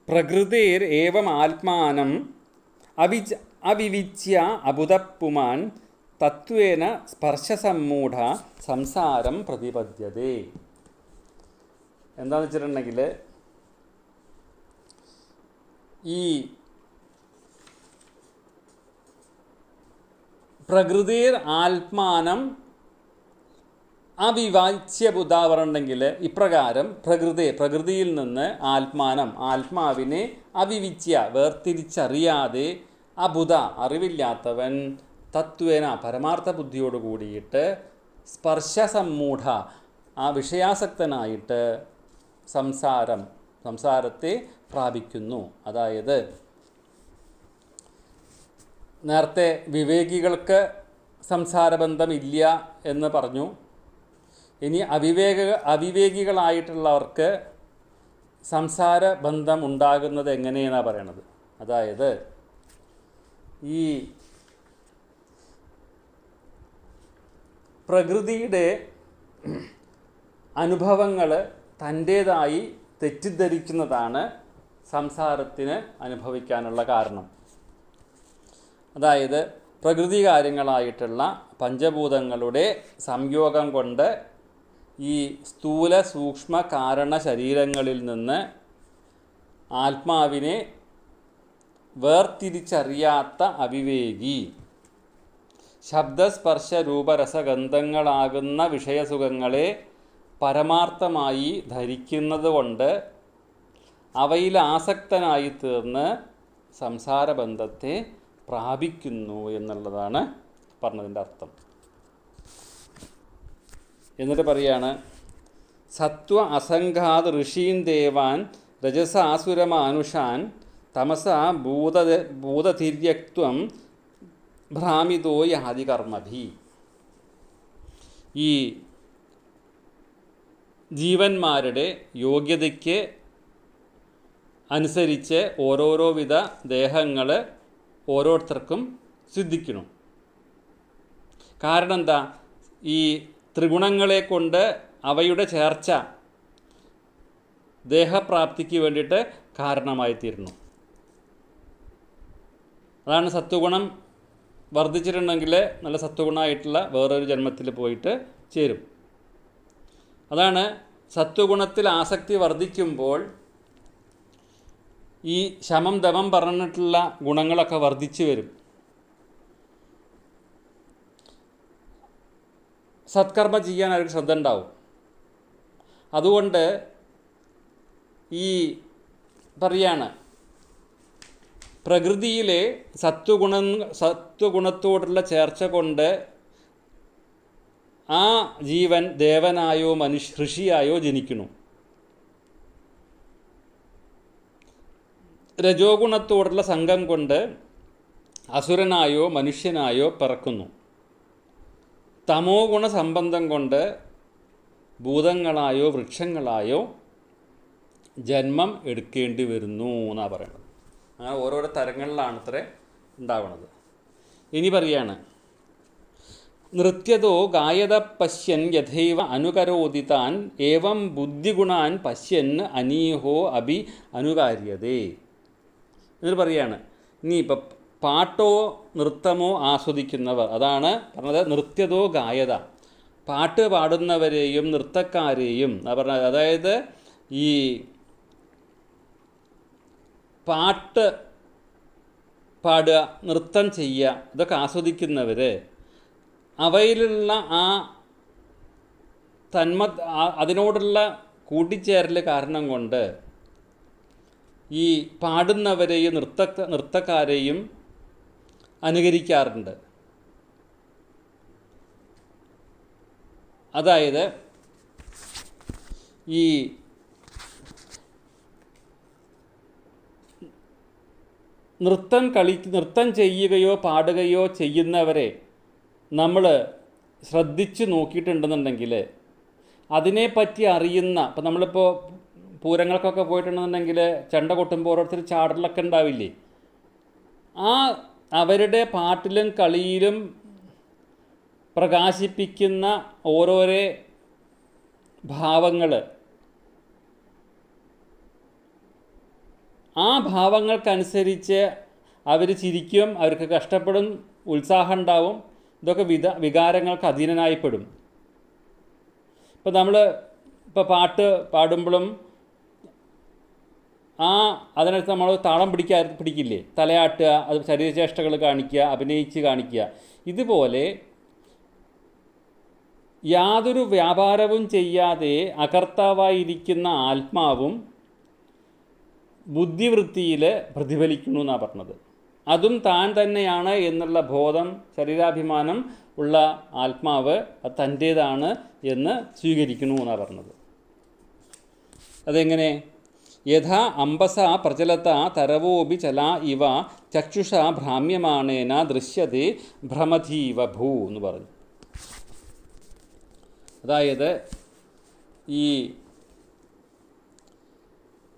Speaker 1: പ്രകൃതിർ ഏവം ആത്മാനം അവിച അവിവിച്യ അബുദപ്പുമാൻ തത്വേന സ്പർശസമ്മൂഢ സംസാരം പ്രതിപദ്യത എന്താണെന്ന് വെച്ചിട്ടുണ്ടെങ്കിൽ ഈ പ്രകൃതിയിൽ ആത്മാനം അവിവാച്യ ഉദാഹരണമുണ്ടെങ്കിൽ ഇപ്രകാരം പ്രകൃതി പ്രകൃതിയിൽ നിന്ന് ആത്മാനം ആത്മാവിനെ അവിവിച്യ വേർതിരിച്ചറിയാതെ അബുധ അറിവില്ലാത്തവൻ തത്വേന പരമാർത്ഥ ബുദ്ധിയോട് കൂടിയിട്ട് സ്പർശസമ്മൂഢ ആ വിഷയാസക്തനായിട്ട് സംസാരം സംസാരത്തെ പ്രാപിക്കുന്നു അതായത് നേരത്തെ വിവേകികൾക്ക് സംസാരബന്ധമില്ല എന്ന് പറഞ്ഞു ഇനി അവിവേക അവിവേകികളായിട്ടുള്ളവർക്ക് സംസാര ബന്ധം ഉണ്ടാകുന്നത് എങ്ങനെയെന്നാണ് പറയണത് അതായത് ഈ പ്രകൃതിയുടെ അനുഭവങ്ങൾ തൻ്റേതായി തെറ്റിദ്ധരിക്കുന്നതാണ് സംസാരത്തിന് അനുഭവിക്കാനുള്ള കാരണം അതായത് പ്രകൃതി കാര്യങ്ങളായിട്ടുള്ള പഞ്ചഭൂതങ്ങളുടെ സംയോഗം കൊണ്ട് ഈ സ്ഥൂല സൂക്ഷ്മ കാരണ ശരീരങ്ങളിൽ നിന്ന് ആത്മാവിനെ വേർതിരിച്ചറിയാത്ത അവിവേകി ശബ്ദസ്പർശ രൂപരസഗന്ധങ്ങളാകുന്ന വിഷയസുഖങ്ങളെ പരമാർത്ഥമായി ധരിക്കുന്നതുകൊണ്ട് അവയിൽ ആസക്തനായി തീർന്ന് സംസാരബന്ധത്തെ പ്രാപിക്കുന്നു എന്നുള്ളതാണ് പറഞ്ഞതിൻ്റെ അർത്ഥം എന്നിട്ട് പറയാണ് സത്വ അസംഘാത് ഋഷീൻ ദേവാൻ രജസ തമസ ഭൂത ഭൂതതിര്യക്വം ഭ്രാമിതോ യാതി കർമ്മഭി ഈ ജീവന്മാരുടെ യോഗ്യതയ്ക്ക് അനുസരിച്ച് ഓരോരോ വിധ ദേഹങ്ങൾ ഓരോരുത്തർക്കും സിദ്ധിക്കണം കാരണം എന്താ ഈ ത്രിഗുണങ്ങളെ കൊണ്ട് അവയുടെ ചേർച്ച ദേഹപ്രാപ്തിക്ക് വേണ്ടിയിട്ട് കാരണമായി തീരുന്നു അതാണ് സത്വഗുണം വർദ്ധിച്ചിട്ടുണ്ടെങ്കിൽ നല്ല സത്വഗുണമായിട്ടുള്ള വേറൊരു ജന്മത്തിൽ പോയിട്ട് ചേരും അതാണ് സത്വഗുണത്തിൽ ആസക്തി വർദ്ധിക്കുമ്പോൾ ഈ ശമം ദമം പറഞ്ഞിട്ടുള്ള ഗുണങ്ങളൊക്കെ വർദ്ധിച്ചു വരും സത്കർമ്മ ചെയ്യാൻ അവർക്ക് ശ്രദ്ധ ഉണ്ടാവും അതുകൊണ്ട് ഈ പറയാണ് പ്രകൃതിയിലെ സത്വഗുണ സത്വഗുണത്തോടുള്ള ചേർച്ച കൊണ്ട് ആ ജീവൻ ദേവനായോ മനുഷ്യ ഋഷിയായോ ജനിക്കുന്നു രജോഗുണത്തോടുള്ള സംഘം കൊണ്ട് അസുരനായോ മനുഷ്യനായോ പിറക്കുന്നു തമോ ഗുണ സംബന്ധം കൊണ്ട് ഭൂതങ്ങളായോ വൃക്ഷങ്ങളായോ ജന്മം എടുക്കേണ്ടി വരുന്നു എന്നാണ് പറയുന്നത് അങ്ങനെ ഓരോരോ തരങ്ങളിലാണ് അത്രേ ഉണ്ടാവുന്നത് ഇനി പറയാണ് നൃത്യതോ ഗായത പശ്യൻ യഥൈവ അനുകരോദിതാൻ ഏവം ബുദ്ധിഗുണാൻ പശ്യൻ അനീഹോ അഭി അനുകാര്യതേ എന്നിട്ട് പറയുകയാണ് ഇനി ഇപ്പം പാട്ടോ നൃത്തമോ ആസ്വദിക്കുന്നവർ അതാണ് പറഞ്ഞത് നൃത്യതോ ഗായത പാട്ട് പാടുന്നവരെയും നൃത്തക്കാരെയും പറഞ്ഞത് അതായത് ഈ പാട്ട് പാടുക നൃത്തം ചെയ്യുക ഇതൊക്കെ ആസ്വദിക്കുന്നവർ അവയിലുള്ള ആ തന്മ അതിനോടുള്ള കൂട്ടിച്ചേരൽ കാരണം കൊണ്ട് ഈ പാടുന്നവരെയും നൃത്ത നൃത്തക്കാരെയും അനുകരിക്കാറുണ്ട് അതായത് ഈ നൃത്തം കളി നൃത്തം ചെയ്യുകയോ പാടുകയോ ചെയ്യുന്നവരെ നമ്മൾ ശ്രദ്ധിച്ച് നോക്കിയിട്ടുണ്ടെന്നുണ്ടെങ്കിൽ അതിനെപ്പറ്റി അറിയുന്ന ഇപ്പം നമ്മളിപ്പോൾ പൂരങ്ങൾക്കൊക്കെ പോയിട്ടുണ്ടെന്നുണ്ടെങ്കിൽ ചെണ്ട കൊട്ടുമ്പോൾ ഓരോരുത്തർ ചാടലൊക്കെ ഉണ്ടാവില്ലേ ആ അവരുടെ പാട്ടിലും കളിയിലും പ്രകാശിപ്പിക്കുന്ന ഓരോരോ ഭാവങ്ങൾ ആ ഭാവങ്ങൾക്കനുസരിച്ച് അവർ ചിരിക്കും അവർക്ക് കഷ്ടപ്പെടും ഉത്സാഹം ഉണ്ടാവും ഇതൊക്കെ വിധ വികാരങ്ങൾക്ക് അധീനനായിപ്പെടും ഇപ്പം നമ്മൾ ഇപ്പം പാട്ട് പാടുമ്പോഴും ആ അതിനടുത്ത് നമ്മൾ താളം പിടിക്കാ പിടിക്കില്ലേ തലയാട്ടുക അത് ശരീരചേഷ്ടകൾ കാണിക്കുക അഭിനയിച്ച് കാണിക്കുക ഇതുപോലെ യാതൊരു വ്യാപാരവും ചെയ്യാതെ അകർത്താവായിരിക്കുന്ന ആത്മാവും ബുദ്ധിവൃത്തിയിൽ പ്രതിഫലിക്കുന്നു എന്നാണ് പറഞ്ഞത് അതും താൻ തന്നെയാണ് എന്നുള്ള ബോധം ശരീരാഭിമാനം ഉള്ള ആത്മാവ് അത് തൻ്റേതാണ് എന്ന് സ്വീകരിക്കുന്നു എന്നാണ് പറഞ്ഞത് അതെങ്ങനെ യഥാ അംബസ പ്രചലത തരവോപി ചല ഇവ ചക്ഷുഷ ഭ്രാമ്യമാണേന ദൃശ്യതേ ഭ്രമധീവ ഭൂ എന്ന് പറഞ്ഞു അതായത് ഈ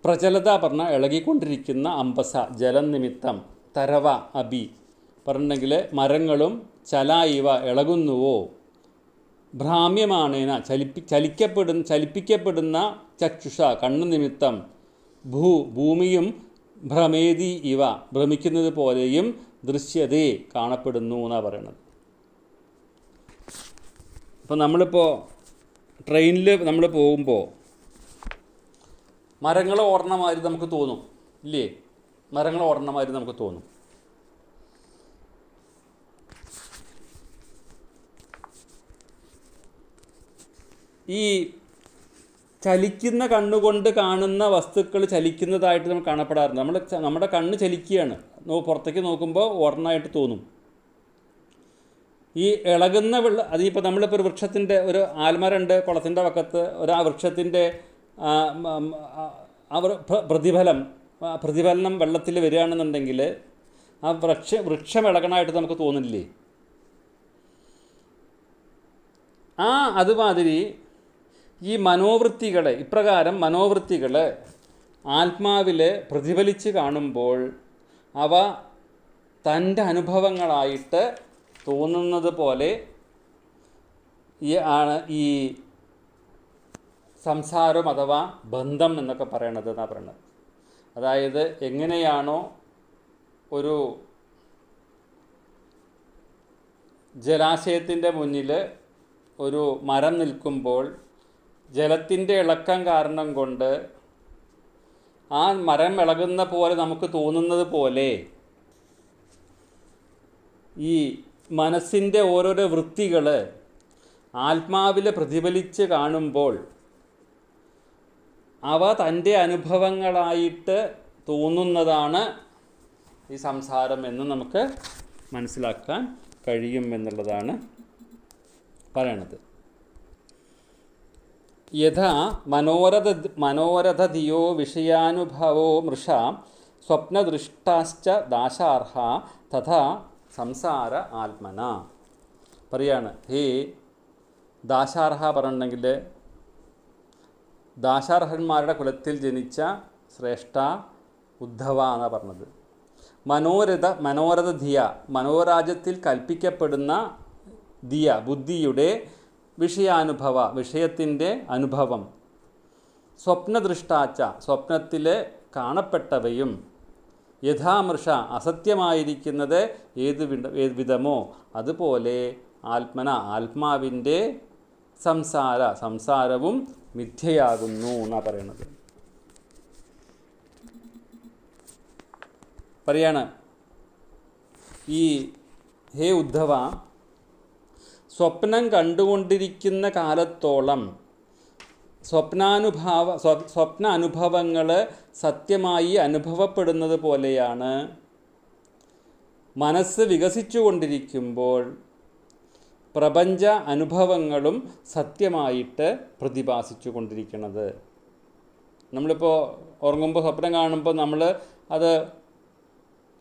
Speaker 1: പ്രചലത പറഞ്ഞ ഇളകിക്കൊണ്ടിരിക്കുന്ന അംബസ ജലം നിമിത്തം തരവ അബി പറഞ്ഞെങ്കിൽ മരങ്ങളും ചല ഇവ ഇളകുന്നുവോ ഭ്രാമ്യമാണേന ചലിപ്പി ചലിക്കപ്പെടുന്ന ചലിപ്പിക്കപ്പെടുന്ന ചക്ഷുഷ കണ്ണു നിമിത്തം ഭൂ ഭൂമിയും ഭ്രമേതി ഇവ ഭ്രമിക്കുന്നത് പോലെയും ദൃശ്യതേ കാണപ്പെടുന്നു എന്നാണ് പറയുന്നത് അപ്പോൾ നമ്മളിപ്പോൾ ട്രെയിനിൽ നമ്മൾ പോകുമ്പോൾ മരങ്ങൾ ഓടണ മാതിരി നമുക്ക് തോന്നും ഇല്ലേ മരങ്ങൾ ഓടണ മാതിരി നമുക്ക് തോന്നും ഈ ചലിക്കുന്ന കണ്ണുകൊണ്ട് കാണുന്ന വസ്തുക്കൾ ചലിക്കുന്നതായിട്ട് നമുക്ക് കാണപ്പെടാറുണ്ട് നമ്മൾ നമ്മുടെ കണ്ണ് ചലിക്കുകയാണ് പുറത്തേക്ക് നോക്കുമ്പോൾ ഓടണമായിട്ട് തോന്നും ഈ ഇളകുന്ന വെള്ളം അതിനിപ്പോൾ നമ്മളിപ്പോൾ ഒരു വൃക്ഷത്തിൻ്റെ ഒരു ആൽമരണ്ട് കുളത്തിൻ്റെ വക്കത്ത് ഒരു ആ വൃക്ഷത്തിൻ്റെ പ്രതിഫലം പ്രതിഫലനം വെള്ളത്തിൽ വരികയാണെന്നുണ്ടെങ്കിൽ ആ വൃക്ഷ വൃക്ഷം ഇളകണമായിട്ട് നമുക്ക് തോന്നില്ലേ ആ അതുമാതിരി ഈ മനോവൃത്തികളെ ഇപ്രകാരം മനോവൃത്തികൾ ആത്മാവിൽ പ്രതിഫലിച്ച് കാണുമ്പോൾ അവ തൻ്റെ അനുഭവങ്ങളായിട്ട് തോന്നുന്നത് പോലെ ഈ ആണ് ഈ സംസാരം അഥവാ ബന്ധം എന്നൊക്കെ പറയണത് എന്നാണ് പറയുന്നത് അതായത് എങ്ങനെയാണോ ഒരു ജലാശയത്തിൻ്റെ മുന്നിൽ ഒരു മരം നിൽക്കുമ്പോൾ ജലത്തിൻ്റെ ഇളക്കം കാരണം കൊണ്ട് ആ മരം ഇളകുന്ന പോലെ നമുക്ക് തോന്നുന്നത് പോലെ ഈ മനസ്സിൻ്റെ ഓരോരോ വൃത്തികൾ ആത്മാവിൽ പ്രതിഫലിച്ച് കാണുമ്പോൾ അവ തൻ്റെ അനുഭവങ്ങളായിട്ട് തോന്നുന്നതാണ് ഈ സംസാരം എന്ന് നമുക്ക് മനസ്സിലാക്കാൻ കഴിയും എന്നുള്ളതാണ് പറയണത് യഥാ മനോരഥ മനോരഥധിയോ വിഷയാനുഭവോ മൃഷ സ്വപ്നദൃഷ്ടാശ്ച ദാശാർഹ തഥാ സംസാര ആത്മന പറയാണ് ഹേ ദാശാർഹ പറഞ്ഞിട്ടുണ്ടെങ്കിൽ ദാശാർഹന്മാരുടെ കുലത്തിൽ ജനിച്ച ശ്രേഷ്ഠ ഉദ്ധവ എന്നാണ് പറഞ്ഞത് മനോരഥ മനോരഥ ധിയ മനോരാജ്യത്തിൽ കൽപ്പിക്കപ്പെടുന്ന ദിയ ബുദ്ധിയുടെ വിഷയാനുഭവ വിഷയത്തിൻ്റെ അനുഭവം സ്വപ്നദൃഷ്ടാച്ച സ്വപ്നത്തിലെ കാണപ്പെട്ടവയും യഥാമൃഷ അസത്യമായിരിക്കുന്നത് ഏത് വിധമോ അതുപോലെ ആത്മന ആത്മാവിൻ്റെ സംസാര സംസാരവും മിഥ്യയാകുന്നു എന്നാണ് പറയുന്നത് പറയാണ് ഈ ഹേ ഉദ്ധവ സ്വപ്നം കണ്ടുകൊണ്ടിരിക്കുന്ന കാലത്തോളം സ്വപ്നാനുഭാവ സ്വപ്ന അനുഭവങ്ങൾ സത്യമായി അനുഭവപ്പെടുന്നത് പോലെയാണ് മനസ്സ് വികസിച്ചുകൊണ്ടിരിക്കുമ്പോൾ പ്രപഞ്ച അനുഭവങ്ങളും സത്യമായിട്ട് പ്രതിഭാസിച്ചു കൊണ്ടിരിക്കുന്നത് നമ്മളിപ്പോൾ ഉറങ്ങുമ്പോൾ സ്വപ്നം കാണുമ്പോൾ നമ്മൾ അത്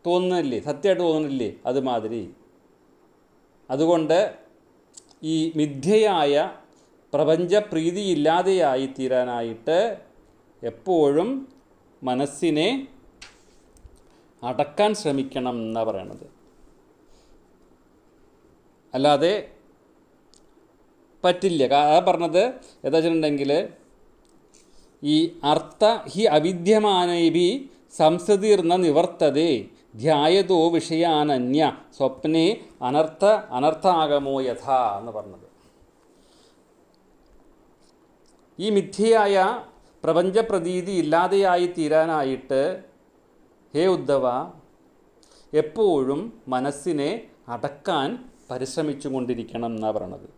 Speaker 1: തോന്നുന്നില്ലേ സത്യമായിട്ട് തോന്നുന്നില്ലേ അതുമാതിരി അതുകൊണ്ട് ഈ മിഥ്യയായ പ്രപഞ്ചപ്രീതിയില്ലാതെയായി തീരാനായിട്ട് എപ്പോഴും മനസ്സിനെ അടക്കാൻ ശ്രമിക്കണം എന്നാണ് പറയണത് അല്ലാതെ പറ്റില്ല കാരണം പറഞ്ഞത് എന്താ വെച്ചിട്ടുണ്ടെങ്കിൽ ഈ അർത്ഥ ഹി അവിദ്യമാനൈബി സംസതീർണ നിവർത്തതേ ധ്യായതോ വിഷയാനന്യ സ്വപ്നെ അനർത്ഥ അനർത്ഥാഗമോ യഥ എന്ന് പറഞ്ഞത് ഈ മിഥ്യയായ പ്രപഞ്ചപ്രതീതി ഇല്ലാതെയായി തീരാനായിട്ട് ഹേ ഉദ്ധവ എപ്പോഴും മനസ്സിനെ അടക്കാൻ പരിശ്രമിച്ചു കൊണ്ടിരിക്കണം എന്നാണ് പറയണത്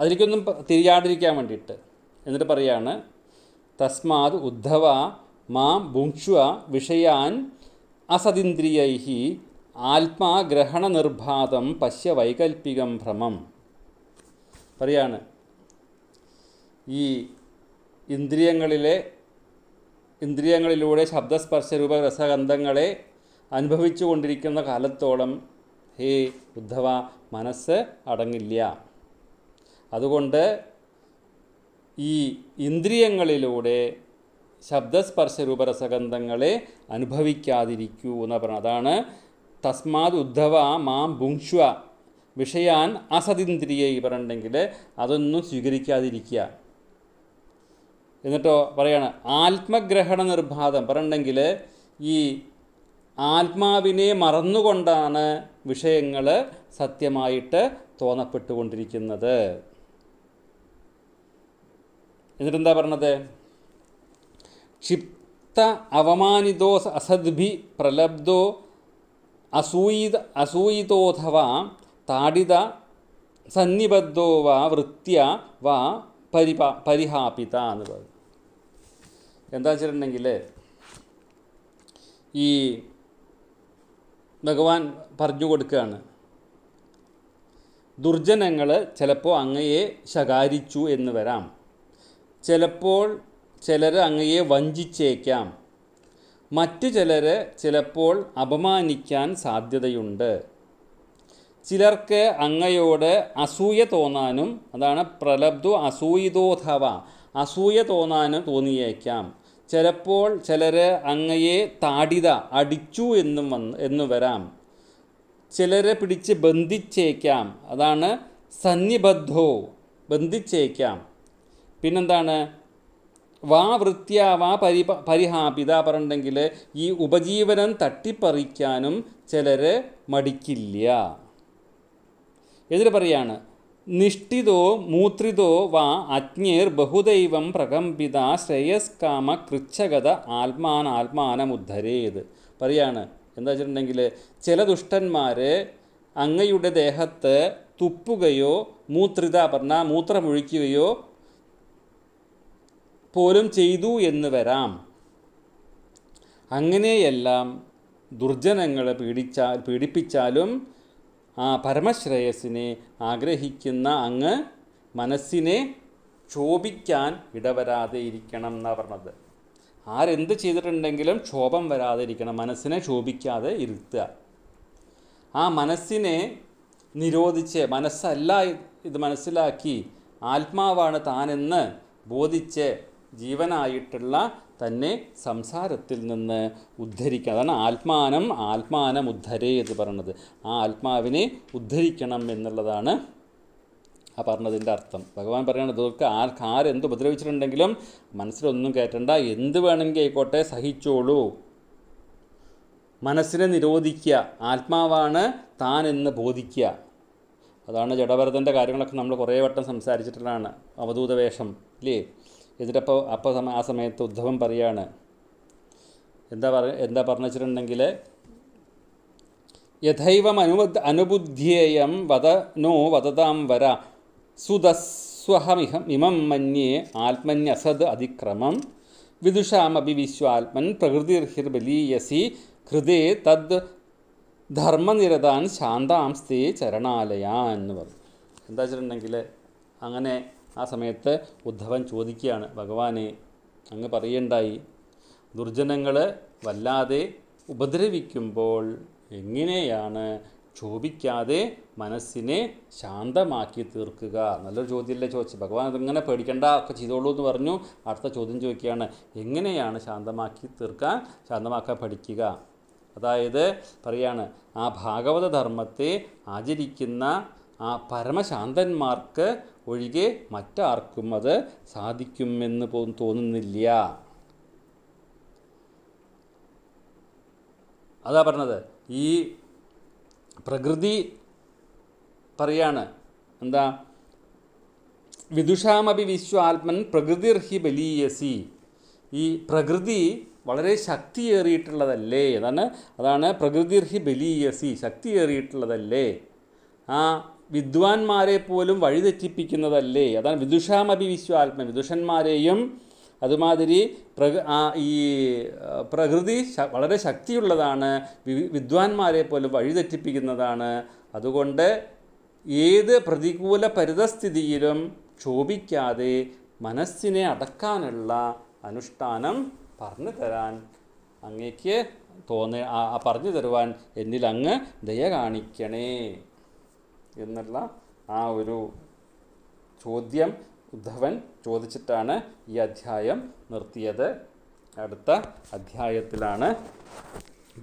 Speaker 1: അതിലേക്കൊന്നും തിരിയാണ്ടിരിക്കാൻ വേണ്ടിയിട്ട് എന്നിട്ട് പറയാണ് തസ്മാത് ഉദ്ധവ മാം ഭുങ്ക്ഷ വിഷയാൻ ആത്മാഗ്രഹണ നിർഭാതം പശ്യ വൈകൽപ്പികം ഭ്രമം പറയാണ് ഈ ഇന്ദ്രിയങ്ങളിലെ ഇന്ദ്രിയങ്ങളിലൂടെ രൂപ രസഗന്ധങ്ങളെ അനുഭവിച്ചു കൊണ്ടിരിക്കുന്ന കാലത്തോളം ഹേ ഉദ്ധവ മനസ്സ് അടങ്ങില്ല അതുകൊണ്ട് ഈ ഇന്ദ്രിയങ്ങളിലൂടെ രൂപരസഗന്ധങ്ങളെ അനുഭവിക്കാതിരിക്കൂ എന്ന് പറഞ്ഞു അതാണ് തസ്മാത് ഉദ്ധവ മാം ഭുങ്ഷ്വ വിഷയാൻ അസതീന്ദ്രിയ ഈ പറഞ്ഞിട്ടുണ്ടെങ്കിൽ അതൊന്നും സ്വീകരിക്കാതിരിക്കുക എന്നിട്ടോ പറയാണ് ആത്മഗ്രഹണ നിർബാധം പറഞ്ഞിട്ടുണ്ടെങ്കിൽ ഈ ആത്മാവിനെ മറന്നുകൊണ്ടാണ് വിഷയങ്ങൾ സത്യമായിട്ട് തോന്നപ്പെട്ടുകൊണ്ടിരിക്കുന്നത് എന്നിട്ടെന്താ പറഞ്ഞത് ക്ഷിപ്ത അവമാനിതോ അസദ്ഭി പ്രലബ്ധോ അസൂയിത അസൂയിതോഥവാ താടിത സന്നിബദ്ധോ വാ വൃത്യ വാ പരിപാ പരിഹാപിത എന്ന് പറയും എന്താ വെച്ചിട്ടുണ്ടെങ്കിൽ ഈ ഭഗവാൻ പറഞ്ഞു കൊടുക്കുകയാണ് ദുർജനങ്ങൾ ചിലപ്പോൾ അങ്ങയെ ശകാരിച്ചു എന്ന് വരാം ചിലപ്പോൾ ചിലർ അങ്ങയെ വഞ്ചിച്ചേക്കാം മറ്റു ചിലരെ ചിലപ്പോൾ അപമാനിക്കാൻ സാധ്യതയുണ്ട് ചിലർക്ക് അങ്ങയോട് അസൂയ തോന്നാനും അതാണ് പ്രലബ്ധു അസൂയിതോധവ അസൂയ തോന്നാനും തോന്നിയേക്കാം ചിലപ്പോൾ ചിലർ അങ്ങയെ താടിത അടിച്ചു എന്നും വന്ന് എന്നു വരാം ചിലരെ പിടിച്ച് ബന്ധിച്ചേക്കാം അതാണ് സന്നിബദ്ധോ ബന്ധിച്ചേക്കാം പിന്നെന്താണ് വാ വൃത്തിയ വാ പരി പരിഹാപിത പറഞ്ഞിട്ടുണ്ടെങ്കിൽ ഈ ഉപജീവനം തട്ടിപ്പറിക്കാനും ചിലർ മടിക്കില്ല എന്നിട്ട് പറയാണ് നിഷ്ഠിതോ മൂത്രിതോ വാ അജ്ഞർ ബഹുദൈവം പ്രകമ്പിത ശ്രേയസ്കാമ ആത്മാൻ ആത്മാനമുദ്ധരേത് പറയാണ് എന്താ വെച്ചിട്ടുണ്ടെങ്കിൽ ചില ദുഷ്ടന്മാർ അങ്ങയുടെ ദേഹത്ത് തുപ്പുകയോ മൂത്രിത പറഞ്ഞാൽ മൂത്രമൊഴിക്കുകയോ പോലും ചെയ്തു എന്ന് വരാം അങ്ങനെയെല്ലാം ദുർജനങ്ങളെ പീഡിച്ചാൽ പീഡിപ്പിച്ചാലും ആ പരമശ്രേയസിനെ ആഗ്രഹിക്കുന്ന അങ്ങ് മനസ്സിനെ ക്ഷോഭിക്കാൻ ഇടവരാതെ ഇരിക്കണം എന്നാണ് പറഞ്ഞത് ആരെന്ത് ചെയ്തിട്ടുണ്ടെങ്കിലും ക്ഷോഭം വരാതിരിക്കണം മനസ്സിനെ ക്ഷോഭിക്കാതെ ഇരുത്തുക ആ മനസ്സിനെ നിരോധിച്ച് മനസ്സല്ല ഇത് മനസ്സിലാക്കി ആത്മാവാണ് താനെന്ന് ബോധിച്ച് ജീവനായിട്ടുള്ള തന്നെ സംസാരത്തിൽ നിന്ന് ഉദ്ധരിക്കുക അതാണ് ആത്മാനം ആത്മാനം ഉദ്ധരേ എന്ന് പറയുന്നത് ആ ആത്മാവിനെ ഉദ്ധരിക്കണം എന്നുള്ളതാണ് ആ പറഞ്ഞതിൻ്റെ അർത്ഥം ഭഗവാൻ പറയുന്നത് ഇതൊക്കെ ആർക്ക് ആരെന്ത് ഉപദ്രവിച്ചിട്ടുണ്ടെങ്കിലും മനസ്സിലൊന്നും കയറ്റണ്ട എന്ത് വേണമെങ്കിൽ ആയിക്കോട്ടെ സഹിച്ചോളൂ മനസ്സിനെ നിരോധിക്കുക ആത്മാവാണ് താൻ എന്ന് ബോധിക്കുക അതാണ് ജഡഭരതൻ്റെ കാര്യങ്ങളൊക്കെ നമ്മൾ കുറേ വട്ടം സംസാരിച്ചിട്ടുള്ളതാണ് അവധൂതവേഷം ഇല്ലേ എന്നിട്ടപ്പോൾ അപ്പോൾ ആ സമയത്ത് ഉദ്ധവൻ പറയാണ് എന്താ പറ എന്താ പറഞ്ഞു വെച്ചിട്ടുണ്ടെങ്കിൽ യഥൈവം അനുബ അനുബുദ്ധ്യേയം വത നോ വതതാം വര സുതസ്വഹമിഹം ഇമം മന്യേ ആത്മന്യസത് അതിക്രമം വിദുഷാമപി വിശ്വാത്മൻ പ്രകൃതിർഹിർബലീയസി ഹൃദേ തദ് ധർമ്മനിരതാൻ ശാന്താംസ്തേ ചരണാലയാൻ എന്ന് പറഞ്ഞു എന്താ വെച്ചിട്ടുണ്ടെങ്കിൽ അങ്ങനെ ആ സമയത്ത് ഉദ്ധവൻ ചോദിക്കുകയാണ് ഭഗവാനെ അങ്ങ് പറയണ്ടായി ദുർജനങ്ങളെ വല്ലാതെ ഉപദ്രവിക്കുമ്പോൾ എങ്ങനെയാണ് ക്ഷോഭിക്കാതെ മനസ്സിനെ ശാന്തമാക്കി തീർക്കുക നല്ലൊരു ചോദ്യമല്ലേ ചോദിച്ചു ഭഗവാൻ അതിങ്ങനെ പേടിക്കേണ്ട ഒക്കെ ചെയ്തോളൂ എന്ന് പറഞ്ഞു അടുത്ത ചോദ്യം ചോദിക്കുകയാണ് എങ്ങനെയാണ് ശാന്തമാക്കി തീർക്കാൻ ശാന്തമാക്കാൻ പഠിക്കുക അതായത് പറയാണ് ആ ഭാഗവത ധർമ്മത്തെ ആചരിക്കുന്ന ആ പരമശാന്തന്മാർക്ക് ഒഴികെ മറ്റാർക്കും അത് സാധിക്കുമെന്ന് തോന്നുന്നില്ല അതാ പറഞ്ഞത് ഈ പ്രകൃതി പറയാണ് എന്താ വിദുഷാമഭി വിശ്വാത്മൻ പ്രകൃതിർഹി ബലീയസി ഈ പ്രകൃതി വളരെ ശക്തിയേറിയിട്ടുള്ളതല്ലേ അതാണ് അതാണ് പ്രകൃതിർഹി ബലീയസി ശക്തിയേറിയിട്ടുള്ളതല്ലേ ആ വിദ്വാൻമാരെ പോലും വഴിതെറ്റിപ്പിക്കുന്നതല്ലേ അതാണ് വിദുഷാമഭി വിശ്വാത്മ വിദുഷന്മാരെയും അതുമാതിരി പ്രകൃ ഈ പ്രകൃതി വളരെ ശക്തിയുള്ളതാണ് വിദ്വാൻമാരെ പോലും വഴിതെറ്റിപ്പിക്കുന്നതാണ് അതുകൊണ്ട് ഏത് പ്രതികൂല പരിതസ്ഥിതിയിലും ക്ഷോഭിക്കാതെ മനസ്സിനെ അടക്കാനുള്ള അനുഷ്ഠാനം പറഞ്ഞു തരാൻ അങ്ങേക്ക് തോന്നി പറഞ്ഞു തരുവാൻ എന്നിലങ്ങ് അങ്ങ് ദയ കാണിക്കണേ എന്നുള്ള ആ ഒരു ചോദ്യം ഉദ്ധവൻ ചോദിച്ചിട്ടാണ് ഈ അധ്യായം നിർത്തിയത് അടുത്ത അധ്യായത്തിലാണ്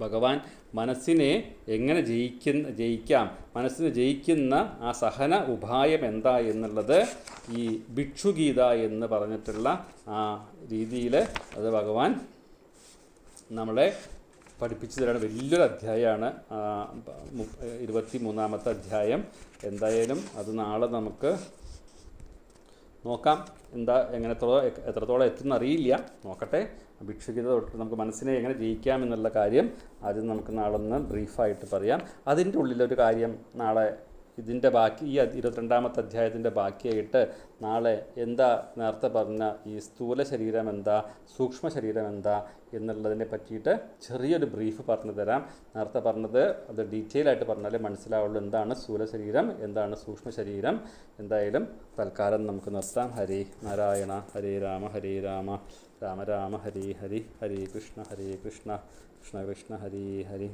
Speaker 1: ഭഗവാൻ മനസ്സിനെ എങ്ങനെ ജയിക്കുന്ന ജയിക്കാം മനസ്സിനെ ജയിക്കുന്ന ആ സഹന ഉപായം എന്താ എന്നുള്ളത് ഈ ഭിക്ഷുഗീത എന്ന് പറഞ്ഞിട്ടുള്ള ആ രീതിയിൽ അത് ഭഗവാൻ നമ്മളെ പഠിപ്പിച്ചു തരാണ് വലിയൊരു അധ്യായമാണ് ഇരുപത്തി മൂന്നാമത്തെ അധ്യായം എന്തായാലും അത് നാളെ നമുക്ക് നോക്കാം എന്താ എങ്ങനെ എത്രത്തോളം അറിയില്ല നോക്കട്ടെ അഭിക്ഷിക്കത തൊട്ട് നമുക്ക് മനസ്സിനെ എങ്ങനെ ജയിക്കാം എന്നുള്ള കാര്യം ആദ്യം നമുക്ക് നാളെ ഒന്ന് ബ്രീഫായിട്ട് പറയാം അതിൻ്റെ ഉള്ളിലൊരു കാര്യം നാളെ ഇതിൻ്റെ ബാക്കി ഈ ഇരുപത്തിരണ്ടാമത്തെ അധ്യായത്തിൻ്റെ ബാക്കിയായിട്ട് നാളെ എന്താ നേരത്തെ പറഞ്ഞ ഈ സ്ഥൂല ശരീരം എന്താ സൂക്ഷ്മ ശരീരം എന്താ എന്നുള്ളതിനെ പറ്റിയിട്ട് ചെറിയൊരു ബ്രീഫ് പറഞ്ഞു തരാം നേരത്തെ പറഞ്ഞത് അത് ഡീറ്റെയിൽ ആയിട്ട് പറഞ്ഞാലേ മനസ്സിലാവുള്ളൂ എന്താണ് സ്ഥൂല ശരീരം എന്താണ് സൂക്ഷ്മ ശരീരം എന്തായാലും തൽക്കാലം നമുക്ക് നിർത്താം ഹരി നാരായണ ഹരേ രാമ ഹരേ രാമ രാമ രാമ ഹരി ഹരി ഹരി കൃഷ്ണ ഹരേ കൃഷ്ണ കൃഷ്ണ കൃഷ്ണ ഹരി ഹരി